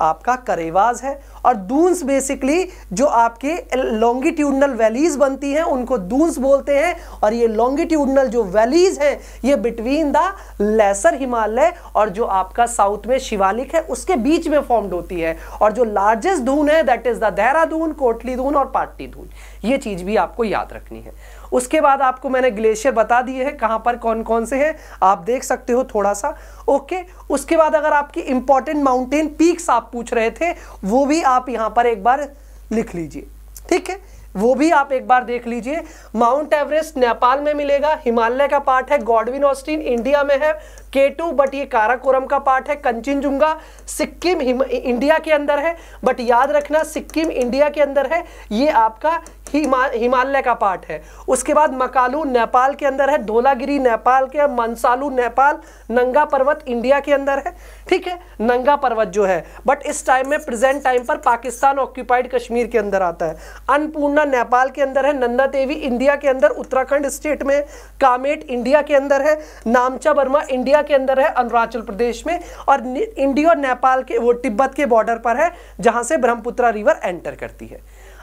आपका करेवाज है और दून्स बेसिकली जो आपके लॉन्गिट्यूडनल वैलीज बनती हैं उनको दून्स बोलते हैं और ये लॉन्गिट्यूडनल जो वैलीज हैं ये बिटवीन द लेसर हिमालय और जो आपका साउथ में शिवालिक है उसके बीच में फॉर्म्ड होती है और जो लार्जेस्ट धून है that is the Dehradun Kotli Dun और पाटली धून ये चीज़ भी आपको याद रखनी है उसके बाद आपको मैंने ग्लेशियर बता दिए हैं कहाँ पर कौन कौन से हैं आप देख सकते हो थोड़ा सा ओके उसके बाद अगर आपकी इंपॉर्टेंट माउंटेन पीक्स आप पूछ रहे थे वो भी आप यहाँ पर एक बार लिख लीजिए ठीक है वो भी आप एक बार देख लीजिए माउंट एवरेस्ट नेपाल में मिलेगा हिमालय का पार्ट है गॉडविन ऑस्टिन इंडिया में है केटू बट ये काराकोरम का पार्ट है कंचनजुंगा सिक्किम इंडिया के अंदर है बट याद रखना सिक्किम इंडिया के अंदर है ये आपका हिमा हिमालय का पार्ट है उसके बाद मकालू नेपाल के अंदर है धोलागिरी नेपाल के मनसालू नेपाल नंगा पर्वत इंडिया के अंदर है ठीक है नंगा पर्वत जो है बट इस टाइम में प्रेजेंट टाइम पर पाकिस्तान ऑक्यूपाइड कश्मीर के अंदर आता है अन्नपूर्णा नेपाल के अंदर है नंदा देवी इंडिया के अंदर उत्तराखंड स्टेट में कामेट इंडिया के अंदर है नामचा वर्मा इंडिया के अंदर है अरुणाचल प्रदेश में और इंडिया और नेपाल के वो तिब्बत के बॉर्डर पर है जहाँ से ब्रह्मपुत्रा रिवर एंटर करती है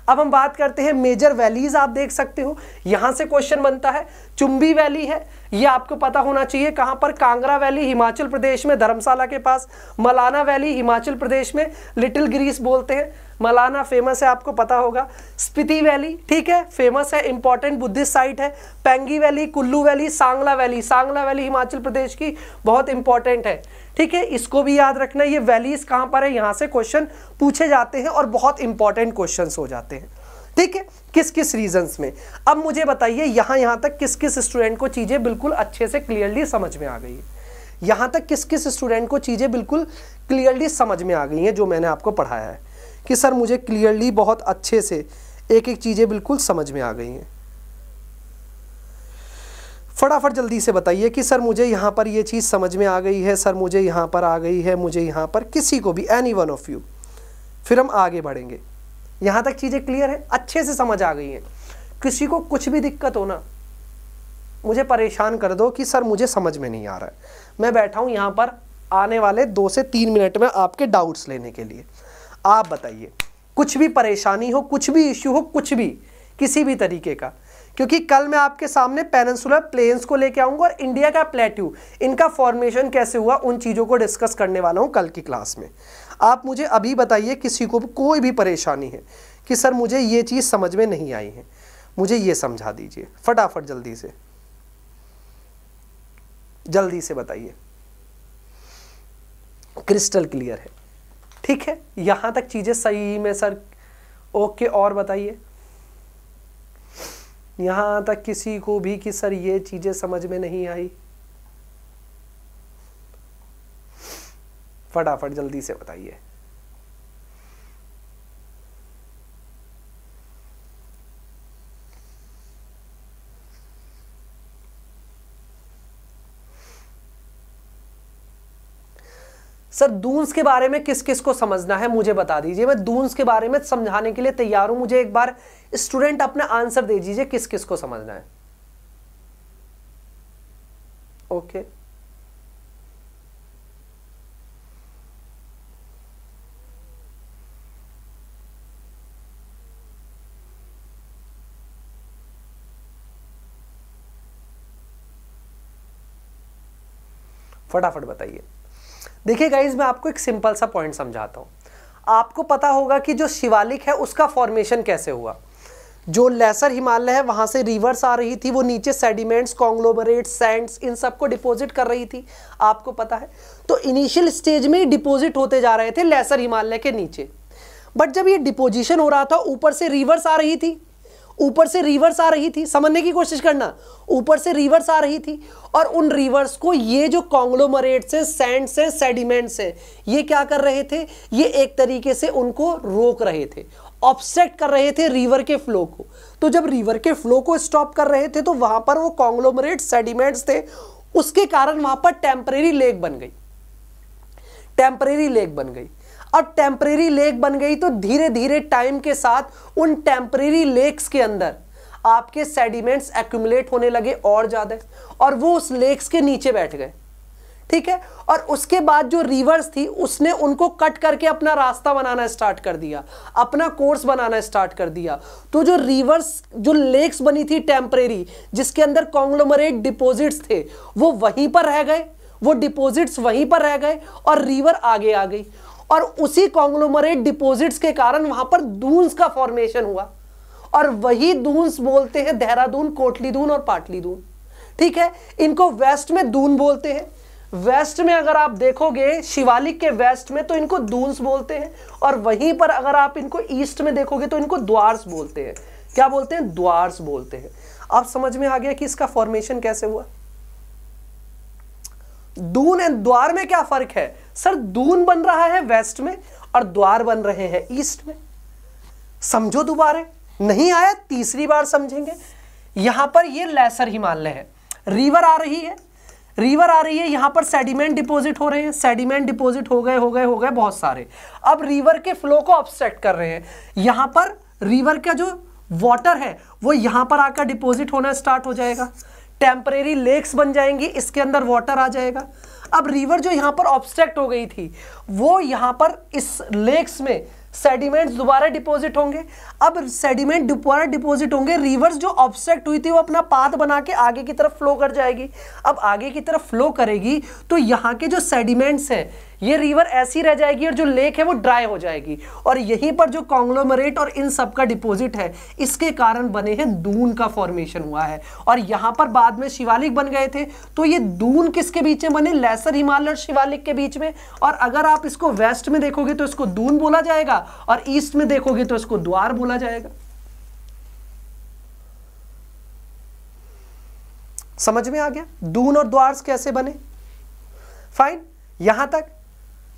अब हम बात करते हैं मेजर वैलीज आप देख सकते हो यहां से क्वेश्चन बनता है चुंबी वैली है यह आपको पता होना चाहिए कहां पर कांगरा वैली हिमाचल प्रदेश में धर्मशाला के पास मलाना वैली हिमाचल प्रदेश में लिटिल ग्रीस बोलते हैं मलाना फेमस है आपको पता होगा स्पीति वैली ठीक है फेमस है इंपॉर्टेंट बुद्धिस्ट साइट है Pangi valley Kullu valley Sangla valley Sangla valley Himachal Pradesh की बहुत इंपॉर्टेंट है ठीक है इसको भी याद रखना ये वैलीज कहाँ पर है यहाँ से क्वेश्चन पूछे जाते हैं और बहुत इंपॉर्टेंट क्वेश्चन हो जाते हैं ठीक है किस किस रीजंस में अब मुझे बताइए यहाँ यहाँ तक किस किस स्टूडेंट को चीज़ें बिल्कुल अच्छे से क्लियरली समझ में आ गई है यहाँ तक किस किस स्टूडेंट को चीज़ें बिल्कुल क्लियरली समझ में आ गई हैं जो मैंने आपको पढ़ाया है कि सर मुझे क्लियरली बहुत अच्छे से एक एक चीज़ें बिल्कुल समझ में आ गई हैं फटाफट जल्दी से बताइए कि सर मुझे यहाँ पर ये चीज़ समझ में आ गई है सर मुझे यहाँ पर आ गई है मुझे यहाँ पर किसी को भी एनी वन ऑफ यू फिर हम आगे बढ़ेंगे यहाँ तक चीज़ें क्लियर है अच्छे से समझ आ गई हैं किसी को कुछ भी दिक्कत हो ना मुझे परेशान कर दो कि सर मुझे समझ में नहीं आ रहा है मैं बैठा हूँ यहाँ पर आने वाले दो से तीन मिनट में आपके डाउट्स लेने के लिए आप बताइए कुछ भी परेशानी हो कुछ भी इश्यू हो कुछ भी किसी भी तरीके का क्योंकि कल मैं आपके सामने पेनसुलर प्लेन्स को लेके आऊंगा और इंडिया का प्लेट्यू इनका फॉर्मेशन कैसे हुआ उन चीज़ों को डिस्कस करने वाला हूँ कल की क्लास में आप मुझे अभी बताइए किसी को कोई भी परेशानी है कि सर मुझे ये चीज़ समझ में नहीं आई है मुझे ये समझा दीजिए फटाफट जल्दी से जल्दी से बताइए क्रिस्टल क्लियर है ठीक है यहां तक चीज़ें सही में सर ओके और बताइए यहाँ तक किसी को भी कि सर ये चीज़ें समझ में नहीं आई फटाफट जल्दी से बताइए सर दूंस के बारे में किस किस को समझना है मुझे बता दीजिए मैं दूंस के बारे में समझाने के लिए तैयार हूं मुझे एक बार स्टूडेंट अपना आंसर दे दीजिए किस किस को समझना है ओके फटाफट बताइए देखिए गाइज मैं आपको एक सिंपल सा पॉइंट समझाता हूँ आपको पता होगा कि जो शिवालिक है उसका फॉर्मेशन कैसे हुआ जो लेसर हिमालय है वहाँ से रिवर्स आ रही थी वो नीचे सेडिमेंट्स कॉन्ग्लोबरेट सैंड्स इन सबको डिपॉजिट कर रही थी आपको पता है तो इनिशियल स्टेज में डिपॉजिट होते जा रहे थे लेसर हिमालय के नीचे बट जब ये डिपोजिशन हो रहा था ऊपर से रिवर्स आ रही थी ऊपर से रिवर्स आ रही थी समझने की कोशिश करना ऊपर से रिवर्स आ रही थी और उन रिवर्स को ये जो कॉन्ग्लोमरेट से सैंड से सेडिमेंट से ये क्या कर रहे थे ये एक तरीके से उनको रोक रहे थे ऑब्स्टेक्ट कर रहे थे रिवर के फ्लो को तो जब रिवर के फ्लो को स्टॉप कर रहे थे तो वहां पर वो कॉन्ग्लोमरेट सेडिमेंट्स थे उसके कारण वहां पर टेम्परेरी लेक बन गई टेम्परेरी लेक बन गई अब टेम्परेरी लेक बन गई तो धीरे धीरे टाइम के साथ उन टेम्परेरी लेक्स के अंदर आपके सेडिमेंट्स एक्यूमुलेट होने लगे और ज़्यादा और वो उस लेक्स के नीचे बैठ गए ठीक है और उसके बाद जो रिवर्स थी उसने उनको कट करके अपना रास्ता बनाना स्टार्ट कर दिया अपना कोर्स बनाना स्टार्ट कर दिया तो जो रिवर्स जो लेक्स बनी थी टेम्परेरी जिसके अंदर कॉन्ग्लोमरेट डिपॉजिट्स थे वो वहीं पर रह गए वो डिपॉजिट्स वहीं पर रह गए और रिवर आगे आ गई और उसी कॉन्ग्लोमरेट डिपॉजिट्स के कारण वहां पर दून्स का फॉर्मेशन हुआ और वही दून्स बोलते हैं देहरादून कोटली दून और पाटली दून ठीक है इनको वेस्ट में दून बोलते हैं वेस्ट में अगर आप देखोगे शिवालिक के वेस्ट में तो इनको दून्स बोलते हैं और वहीं पर अगर आप इनको ईस्ट में देखोगे तो इनको द्वार्स बोलते हैं क्या बोलते हैं द्वार्स बोलते हैं आप समझ में आ गया कि इसका फॉर्मेशन कैसे हुआ दून एंड द्वार में क्या फर्क है सर दून बन रहा है वेस्ट में और द्वार बन रहे हैं ईस्ट में समझो दोबारे नहीं आया तीसरी बार समझेंगे यहां पर ये लेसर हिमालय है रिवर आ रही है रिवर आ रही है यहां पर सेडिमेंट डिपॉजिट हो रहे हैं सेडिमेंट डिपॉजिट हो गए हो गए हो गए बहुत सारे अब रिवर के फ्लो को ऑब्स्ट्रक्ट कर रहे हैं यहां पर रिवर का जो वाटर है वो यहां पर आकर डिपॉजिट होना स्टार्ट हो जाएगा टेम्परेरी लेक्स बन जाएंगी इसके अंदर वाटर आ जाएगा अब रिवर जो यहाँ पर ऑब्स्ट्रैक्ट हो गई थी वो यहाँ पर इस लेक्स में सेडिमेंट्स दोबारा डिपॉजिट होंगे अब सेडिमेंट दोबारा डिपॉजिट होंगे रिवर्स जो ऑब्सेक्ट हुई थी वो अपना पाथ बना के आगे की तरफ फ्लो कर जाएगी अब आगे की तरफ फ्लो करेगी तो यहाँ के जो सेडिमेंट्स हैं ये रिवर ऐसी रह जाएगी और जो लेक है वो ड्राई हो जाएगी और यहीं पर जो कॉन्ग्लोमरेट और इन सब का डिपोजिट है इसके कारण बने हैं दून का फॉर्मेशन हुआ है और यहां पर बाद में शिवालिक बन गए थे तो ये दून किसके बीच में बने लेसर हिमालय और शिवालिक के बीच में और अगर आप इसको वेस्ट में देखोगे तो इसको दून बोला जाएगा और ईस्ट में देखोगे तो इसको द्वार बोला जाएगा समझ में आ गया दून और द्वार कैसे बने फाइन यहां तक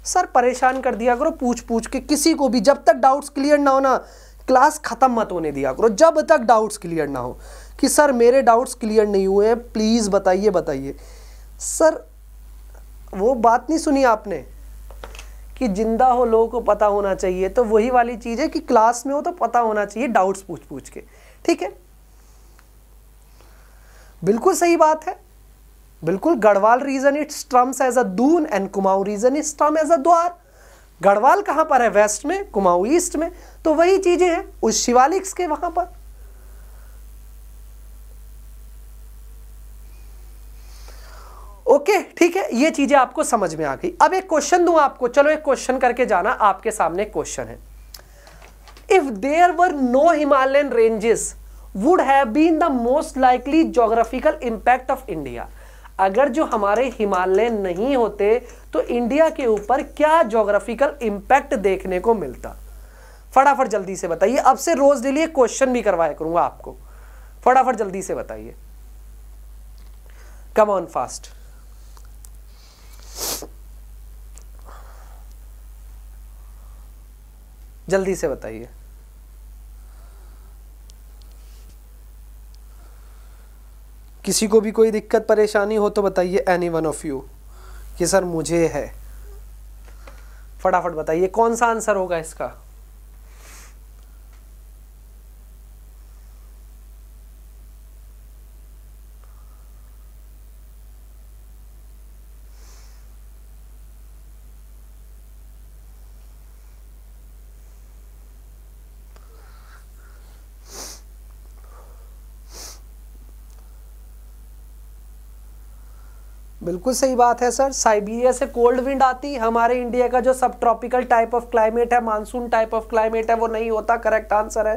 सर परेशान कर दिया करो पूछ पूछ के किसी को भी जब तक डाउट्स क्लियर ना हो ना क्लास ख़त्म मत होने दिया करो जब तक डाउट्स क्लियर ना हो कि सर मेरे डाउट्स क्लियर नहीं हुए हैं प्लीज़ बताइए बताइए सर वो बात नहीं सुनी आपने कि जिंदा हो लोगों को पता होना चाहिए तो वही वाली चीज़ है कि क्लास में हो तो पता होना चाहिए डाउट्स पूछ पूछ के ठीक है बिल्कुल सही बात है बिल्कुल Garhwal region it strums as a dun and Kumaon region it strum as a dwar Garhwal कहां पर है वेस्ट में कुमाऊ ईस्ट में तो वही चीजें हैं उस शिवालिक्स के वहां पर ओके okay, ठीक है ये चीजें आपको समझ में आ गई अब एक क्वेश्चन दू आपको चलो एक क्वेश्चन करके जाना आपके सामने क्वेश्चन है if there were no Himalayan ranges would have been the most likely geographical impact of India अगर जो हमारे हिमालय नहीं होते तो इंडिया के ऊपर क्या जोग्राफिकल इंपैक्ट देखने को मिलता फटाफट जल्दी से बताइए अब से रोज डेली एक क्वेश्चन भी करवाया करूंगा आपको फटाफट जल्दी से बताइए कम ऑन फास्ट जल्दी से बताइए किसी को भी कोई दिक्कत परेशानी हो तो बताइए एनी वन ऑफ यू कि सर मुझे है फटाफट बताइए कौन सा आंसर होगा इसका बिल्कुल सही बात है सर साइबीरिया से कोल्ड विंड आती हमारे इंडिया का जो सब ट्रॉपिकल टाइप ऑफ क्लाइमेट है मानसून टाइप ऑफ क्लाइमेट है वो नहीं होता करेक्ट आंसर है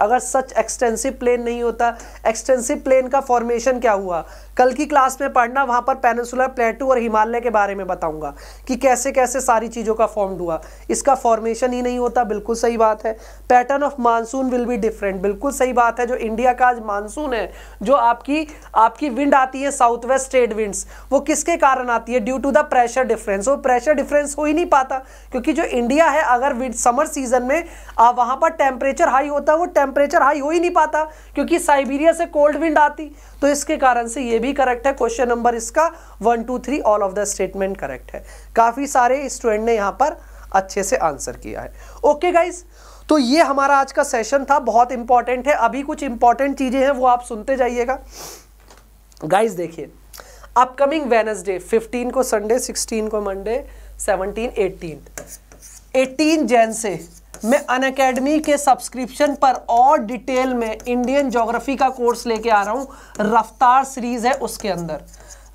अगर सच एक्सटेंसिव प्लेन नहीं होता एक्सटेंसिव प्लेन का फॉर्मेशन क्या हुआ कल की क्लास में पढ़ना वहाँ पर पेनसुलर प्लेटू और हिमालय के बारे में बताऊंगा कि कैसे कैसे सारी चीज़ों का फॉर्म हुआ इसका फॉर्मेशन ही नहीं होता बिल्कुल सही बात है pattern of monsoon will be different बिल्कुल सही बात है जो इंडिया का आज मानसून है जो आपकी आपकी विंड आती है साउथ वेस्ट स्टेट विंड्स वो किसके कारण आती है due to the pressure difference वो प्रेशर डिफरेंस हो ही नहीं पाता क्योंकि जो इंडिया है अगर समर सीजन में वहाँ पर टेम्परेचर हाई होता है वो टेम्परेचर हाई हो ही नहीं पाता क्योंकि साइबेरिया से कोल्ड विंड आती तो इसके कारण से ये भी करेक्ट है क्वेश्चन नंबर इसका one two three all of the statement correct है काफ़ी सारे स्टूडेंट ने यहाँ पर अच्छे से आंसर किया है ओके गाइज तो ये हमारा आज का सेशन था बहुत इंपॉर्टेंट है अभी कुछ इंपॉर्टेंट चीज़ें हैं वो आप सुनते जाइएगा गाइज देखिए अपकमिंग वेनसडे फिफ्टीन को संडे सिक्सटीन को मंडे सेवनटीन एटीन एटीन जैन से मैं अन अकेडमी के सब्सक्रिप्शन पर और डिटेल में इंडियन जोग्राफी का कोर्स लेके आ रहा हूँ रफ्तार सीरीज़ है उसके अंदर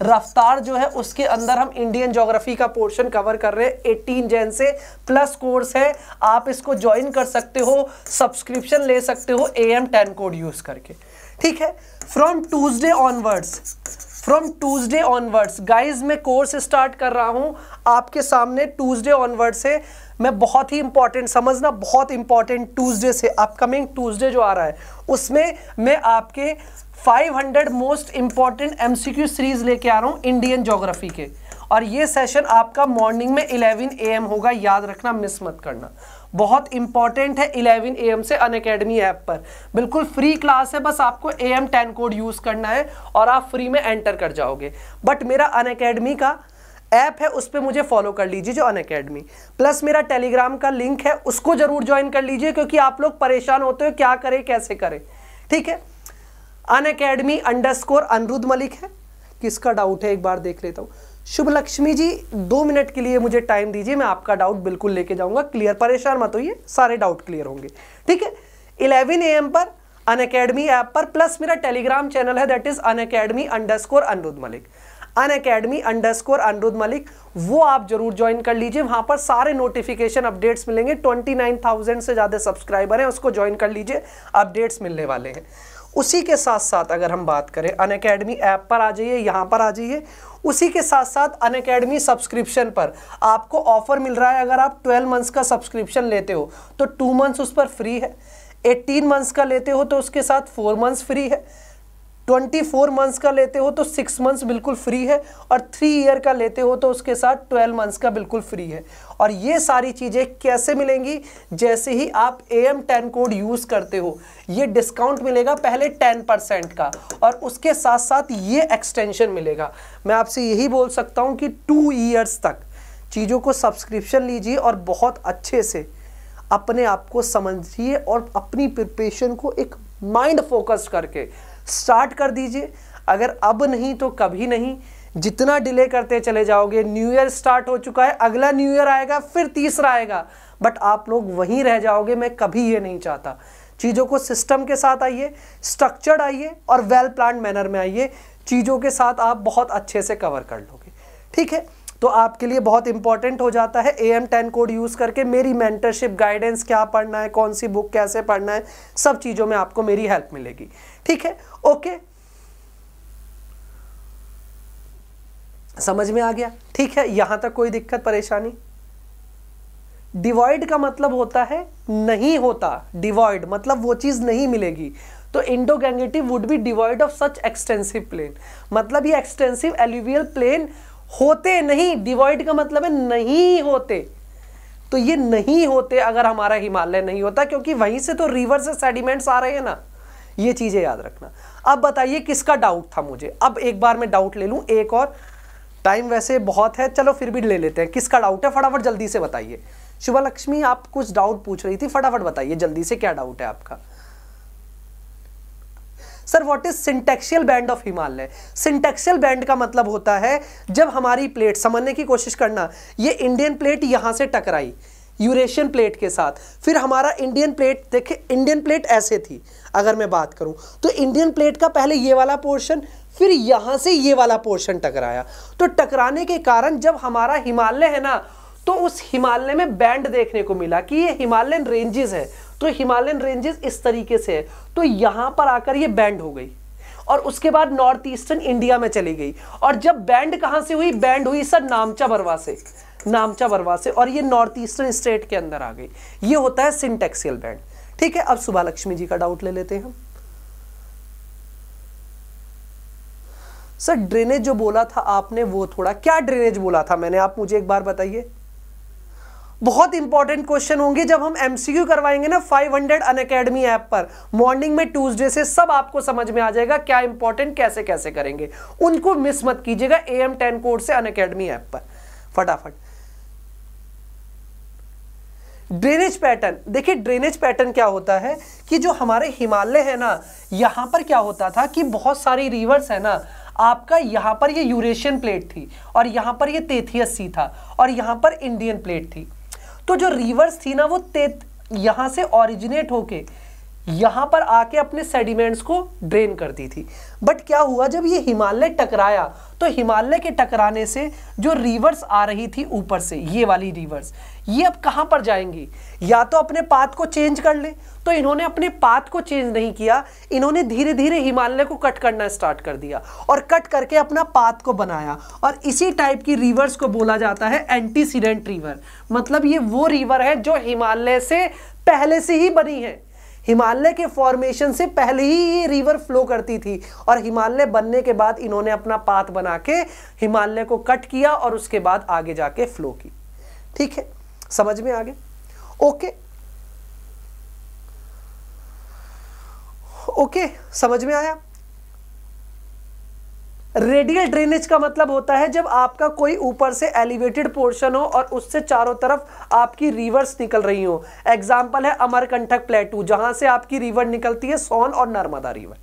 रफ्तार जो है उसके अंदर हम इंडियन ज्योग्राफी का पोर्शन कवर कर रहे हैं 18 जैन से प्लस कोर्स है आप इसको ज्वाइन कर सकते हो सब्सक्रिप्शन ले सकते हो A M ten code use करके ठीक है from Tuesday onwards from Tuesday onwards guys मैं कोर्स स्टार्ट कर रहा हूँ आपके सामने ट्यूसडे ऑनवर्ड्स है मैं बहुत ही इंपॉर्टेंट समझना बहुत इंपॉर्टेंट ट्यूसडे से अपकमिंग ट्यूसडे जो आ रहा है उसमें मैं आपके 500 मोस्ट इंपॉर्टेंट एमसीक्यू सीरीज लेके आ रहा हूँ इंडियन जोग्राफी के और ये सेशन आपका मॉर्निंग में 11 एम होगा याद रखना मिस मत करना बहुत इंपॉर्टेंट है 11 एम से अन अकेडमी ऐप पर बिल्कुल फ्री क्लास है बस आपको A M ten code use करना है और आप फ्री में एंटर कर जाओगे बट मेरा अन का ऐप है उस पर मुझे फॉलो कर लीजिए जो अन अकेडमी प्लस मेरा टेलीग्राम का लिंक है उसको जरूर ज्वाइन कर लीजिए क्योंकि आप लोग परेशान होते हो क्या करें कैसे करें ठीक है अन अकेडमी अंडर मलिक है किसका डाउट है एक बार देख लेता हूँ शुभ लक्ष्मी जी दो मिनट के लिए मुझे टाइम दीजिए मैं आपका डाउट बिल्कुल लेके जाऊंगा क्लियर परेशान मत होइए सारे डाउट क्लियर होंगे ठीक है इलेवन ए पर अन अकेडमी ऐप पर प्लस मेरा टेलीग्राम चैनल है that is Unacademy underscore Anirudh Malik Unacademy underscore Malik वो आप जरूर ज्वाइन कर लीजिए वहां पर सारे नोटिफिकेशन अपडेट्स मिलेंगे 29,000 से ज़्यादा सब्सक्राइबर हैं उसको ज्वाइन कर लीजिए अपडेट्स मिलने वाले हैं उसी के साथ साथ अगर हम बात करें अन अकेडमी ऐप पर आ जाइए यहाँ पर आ जाइए उसी के साथ साथ अन अकेडमी सब्सक्रिप्शन पर आपको ऑफर मिल रहा है अगर आप 12 मंथ्स का सब्सक्रिप्शन लेते हो तो टू मंथ्स उस पर फ्री है 18 मंथ्स का लेते हो तो उसके साथ फोर मंथ्स फ्री है ट्वेंटी फोर मंथ्स का लेते हो तो सिक्स मंथ्स बिल्कुल फ्री है और थ्री ईयर का लेते हो तो उसके साथ ट्वेल्व मंथ्स का बिल्कुल फ्री है और ये सारी चीज़ें कैसे मिलेंगी जैसे ही आप A M ten code use करते हो ये डिस्काउंट मिलेगा पहले टेन परसेंट का और उसके साथ साथ ये एक्सटेंशन मिलेगा मैं आपसे यही बोल सकता हूँ कि टू ईयर्स तक चीज़ों को सब्सक्रिप्शन लीजिए और बहुत अच्छे से अपने आप को समझिए और अपनी प्रिपरेशन को एक माइंड फोकस करके स्टार्ट कर दीजिए अगर अब नहीं तो कभी नहीं जितना डिले करते चले जाओगे न्यू ईयर स्टार्ट हो चुका है अगला न्यू ईयर आएगा फिर तीसरा आएगा बट आप लोग वहीं रह जाओगे मैं कभी ये नहीं चाहता चीज़ों को सिस्टम के साथ आइए स्ट्रक्चर्ड आइए और वेल प्लान मैनर में आइए चीज़ों के साथ आप बहुत अच्छे से कवर कर लोगे ठीक है तो आपके लिए बहुत इंपॉर्टेंट हो जाता है A M ten code use करके मेरी मेंटरशिप गाइडेंस क्या पढ़ना है कौन सी बुक कैसे पढ़ना है सब चीज़ों में आपको मेरी हेल्प मिलेगी ठीक है ओके समझ में आ गया ठीक है यहां तक कोई दिक्कत परेशानी डिवॉइड का मतलब होता है नहीं होता डिवॉइड मतलब वो चीज़ नहीं मिलेगी तो Indo Gangetic would be devoid of such extensive plain मतलब ये एक्सटेंसिव एल्यूवियल प्लेन होते नहीं डिवॉइड का मतलब है नहीं होते तो ये नहीं होते अगर हमारा हिमालय नहीं होता क्योंकि वहीं से तो रिवर से सेडिमेंट्स आ रहे हैं ना ये चीज़ें याद रखना अब बताइए किसका डाउट था मुझे अब एक बार मैं डाउट ले लूं एक और टाइम वैसे बहुत है चलो फिर भी ले लेते हैं किसका डाउट है फटाफट जल्दी से बताइए शुभ लक्ष्मी आप कुछ डाउट पूछ रही थी फटाफट बताइए जल्दी से क्या डाउट है आपका sir what is syntaxial band of Himalaya syntaxial band का मतलब होता है जब हमारी प्लेट समझने की कोशिश करना ये इंडियन प्लेट यहां से टकराई यूरेशियन प्लेट के साथ फिर हमारा इंडियन प्लेट देखे इंडियन प्लेट ऐसे थी अगर मैं बात करूं तो इंडियन प्लेट का पहले ये वाला पोर्शन फिर यहाँ से ये वाला पोर्शन टकराया तो टकराने के कारण जब हमारा हिमालय है ना तो उस हिमालय में बैंड देखने को मिला कि ये हिमालयन रेंजेस है तो हिमालयन रेंजेस इस तरीके से है तो यहाँ पर आकर ये बैंड हो गई और उसके बाद नॉर्थ ईस्टर्न इंडिया में चली गई और जब बैंड कहाँ से हुई बैंड हुई सर नामचा बरवा से नामचा बरवा से और ये नॉर्थ ईस्टर्न स्टेट के अंदर आ गई ये होता है सिंटेक्सियल बैंड ठीक है अब सुबह लक्ष्मी जी का डाउट ले लेते हैं सर ड्रेनेज जो बोला था आपने वो थोड़ा क्या ड्रेनेज बोला था मैंने आप मुझे एक बार बताइए बहुत इंपॉर्टेंट क्वेश्चन होंगे जब हम एमसीक्यू करवाएंगे ना 500 हंड्रेड अन अकेडमी ऐप पर मॉर्निंग में ट्यूसडे से सब आपको समझ में आ जाएगा क्या इंपॉर्टेंट कैसे कैसे करेंगे उनको मिस मत कीजिएगा ए एम टेन कोड से अन अकेडमी ऐप पर फटाफट ड्रेनेज पैटर्न देखिए ड्रेनेज पैटर्न क्या होता है कि जो हमारे हिमालय है ना यहाँ पर क्या होता था कि बहुत सारी रिवर्स है ना आपका यहाँ पर ये यूरेशियन प्लेट थी और यहाँ पर ये तेथियस सी था और यहाँ पर इंडियन प्लेट थी तो जो रिवर्स थी ना वो तेत यहाँ से ओरिजिनेट होके यहाँ पर आके अपने सेडिमेंट्स को ड्रेन करती थी बट क्या हुआ जब ये हिमालय टकराया तो हिमालय के टकराने से जो रिवर्स आ रही थी ऊपर से ये वाली रिवर्स ये अब कहाँ पर जाएंगी या तो अपने पात को चेंज कर ले तो इन्होंने अपने पात को चेंज नहीं किया इन्होंने धीरे धीरे हिमालय को कट करना स्टार्ट कर दिया और कट करके अपना पात को बनाया और इसी टाइप की रिवर्स को बोला जाता है एंटीसीडेंट रिवर मतलब ये वो रिवर है जो हिमालय से पहले से ही बनी है हिमालय के फॉर्मेशन से पहले ही ये रिवर फ्लो करती थी और हिमालय बनने के बाद इन्होंने अपना पाथ बना के हिमालय को कट किया और उसके बाद आगे जाके फ्लो की ठीक है समझ में आगे ओके ओके समझ में आया रेडियल ड्रेनेज का मतलब होता है जब आपका कोई ऊपर से एलिवेटेड पोर्शन हो और उससे चारों तरफ आपकी रिवर्स निकल रही हो एग्जाम्पल है अमरकंठक प्लेटू जहां से आपकी रिवर निकलती है सोन और नर्मदा रिवर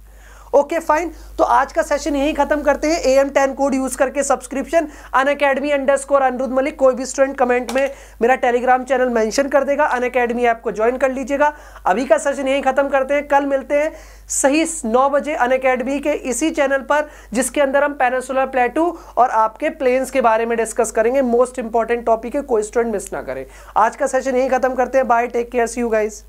ओके फाइन तो आज का सेशन यही खत्म करते हैं A M ten code use करके subscription Unacademy underscore Anirudh Malik कोई भी स्टूडेंट कमेंट में मेरा टेलीग्राम चैनल मेंशन कर देगा अन अकेडमी ऐप को ज्वाइन कर लीजिएगा अभी का सेशन यही खत्म करते हैं कल मिलते हैं सही नौ बजे अन अकेडमी के इसी चैनल पर जिसके अंदर हम पैरासोलर प्लेटू और आपके प्लेन्स के बारे में डिस्कस करेंगे मोस्ट इंपॉर्टेंट टॉपिक है कोई स्टूडेंट मिस ना करें आज का सेशन यही खत्म करते हैं bye take care see you guys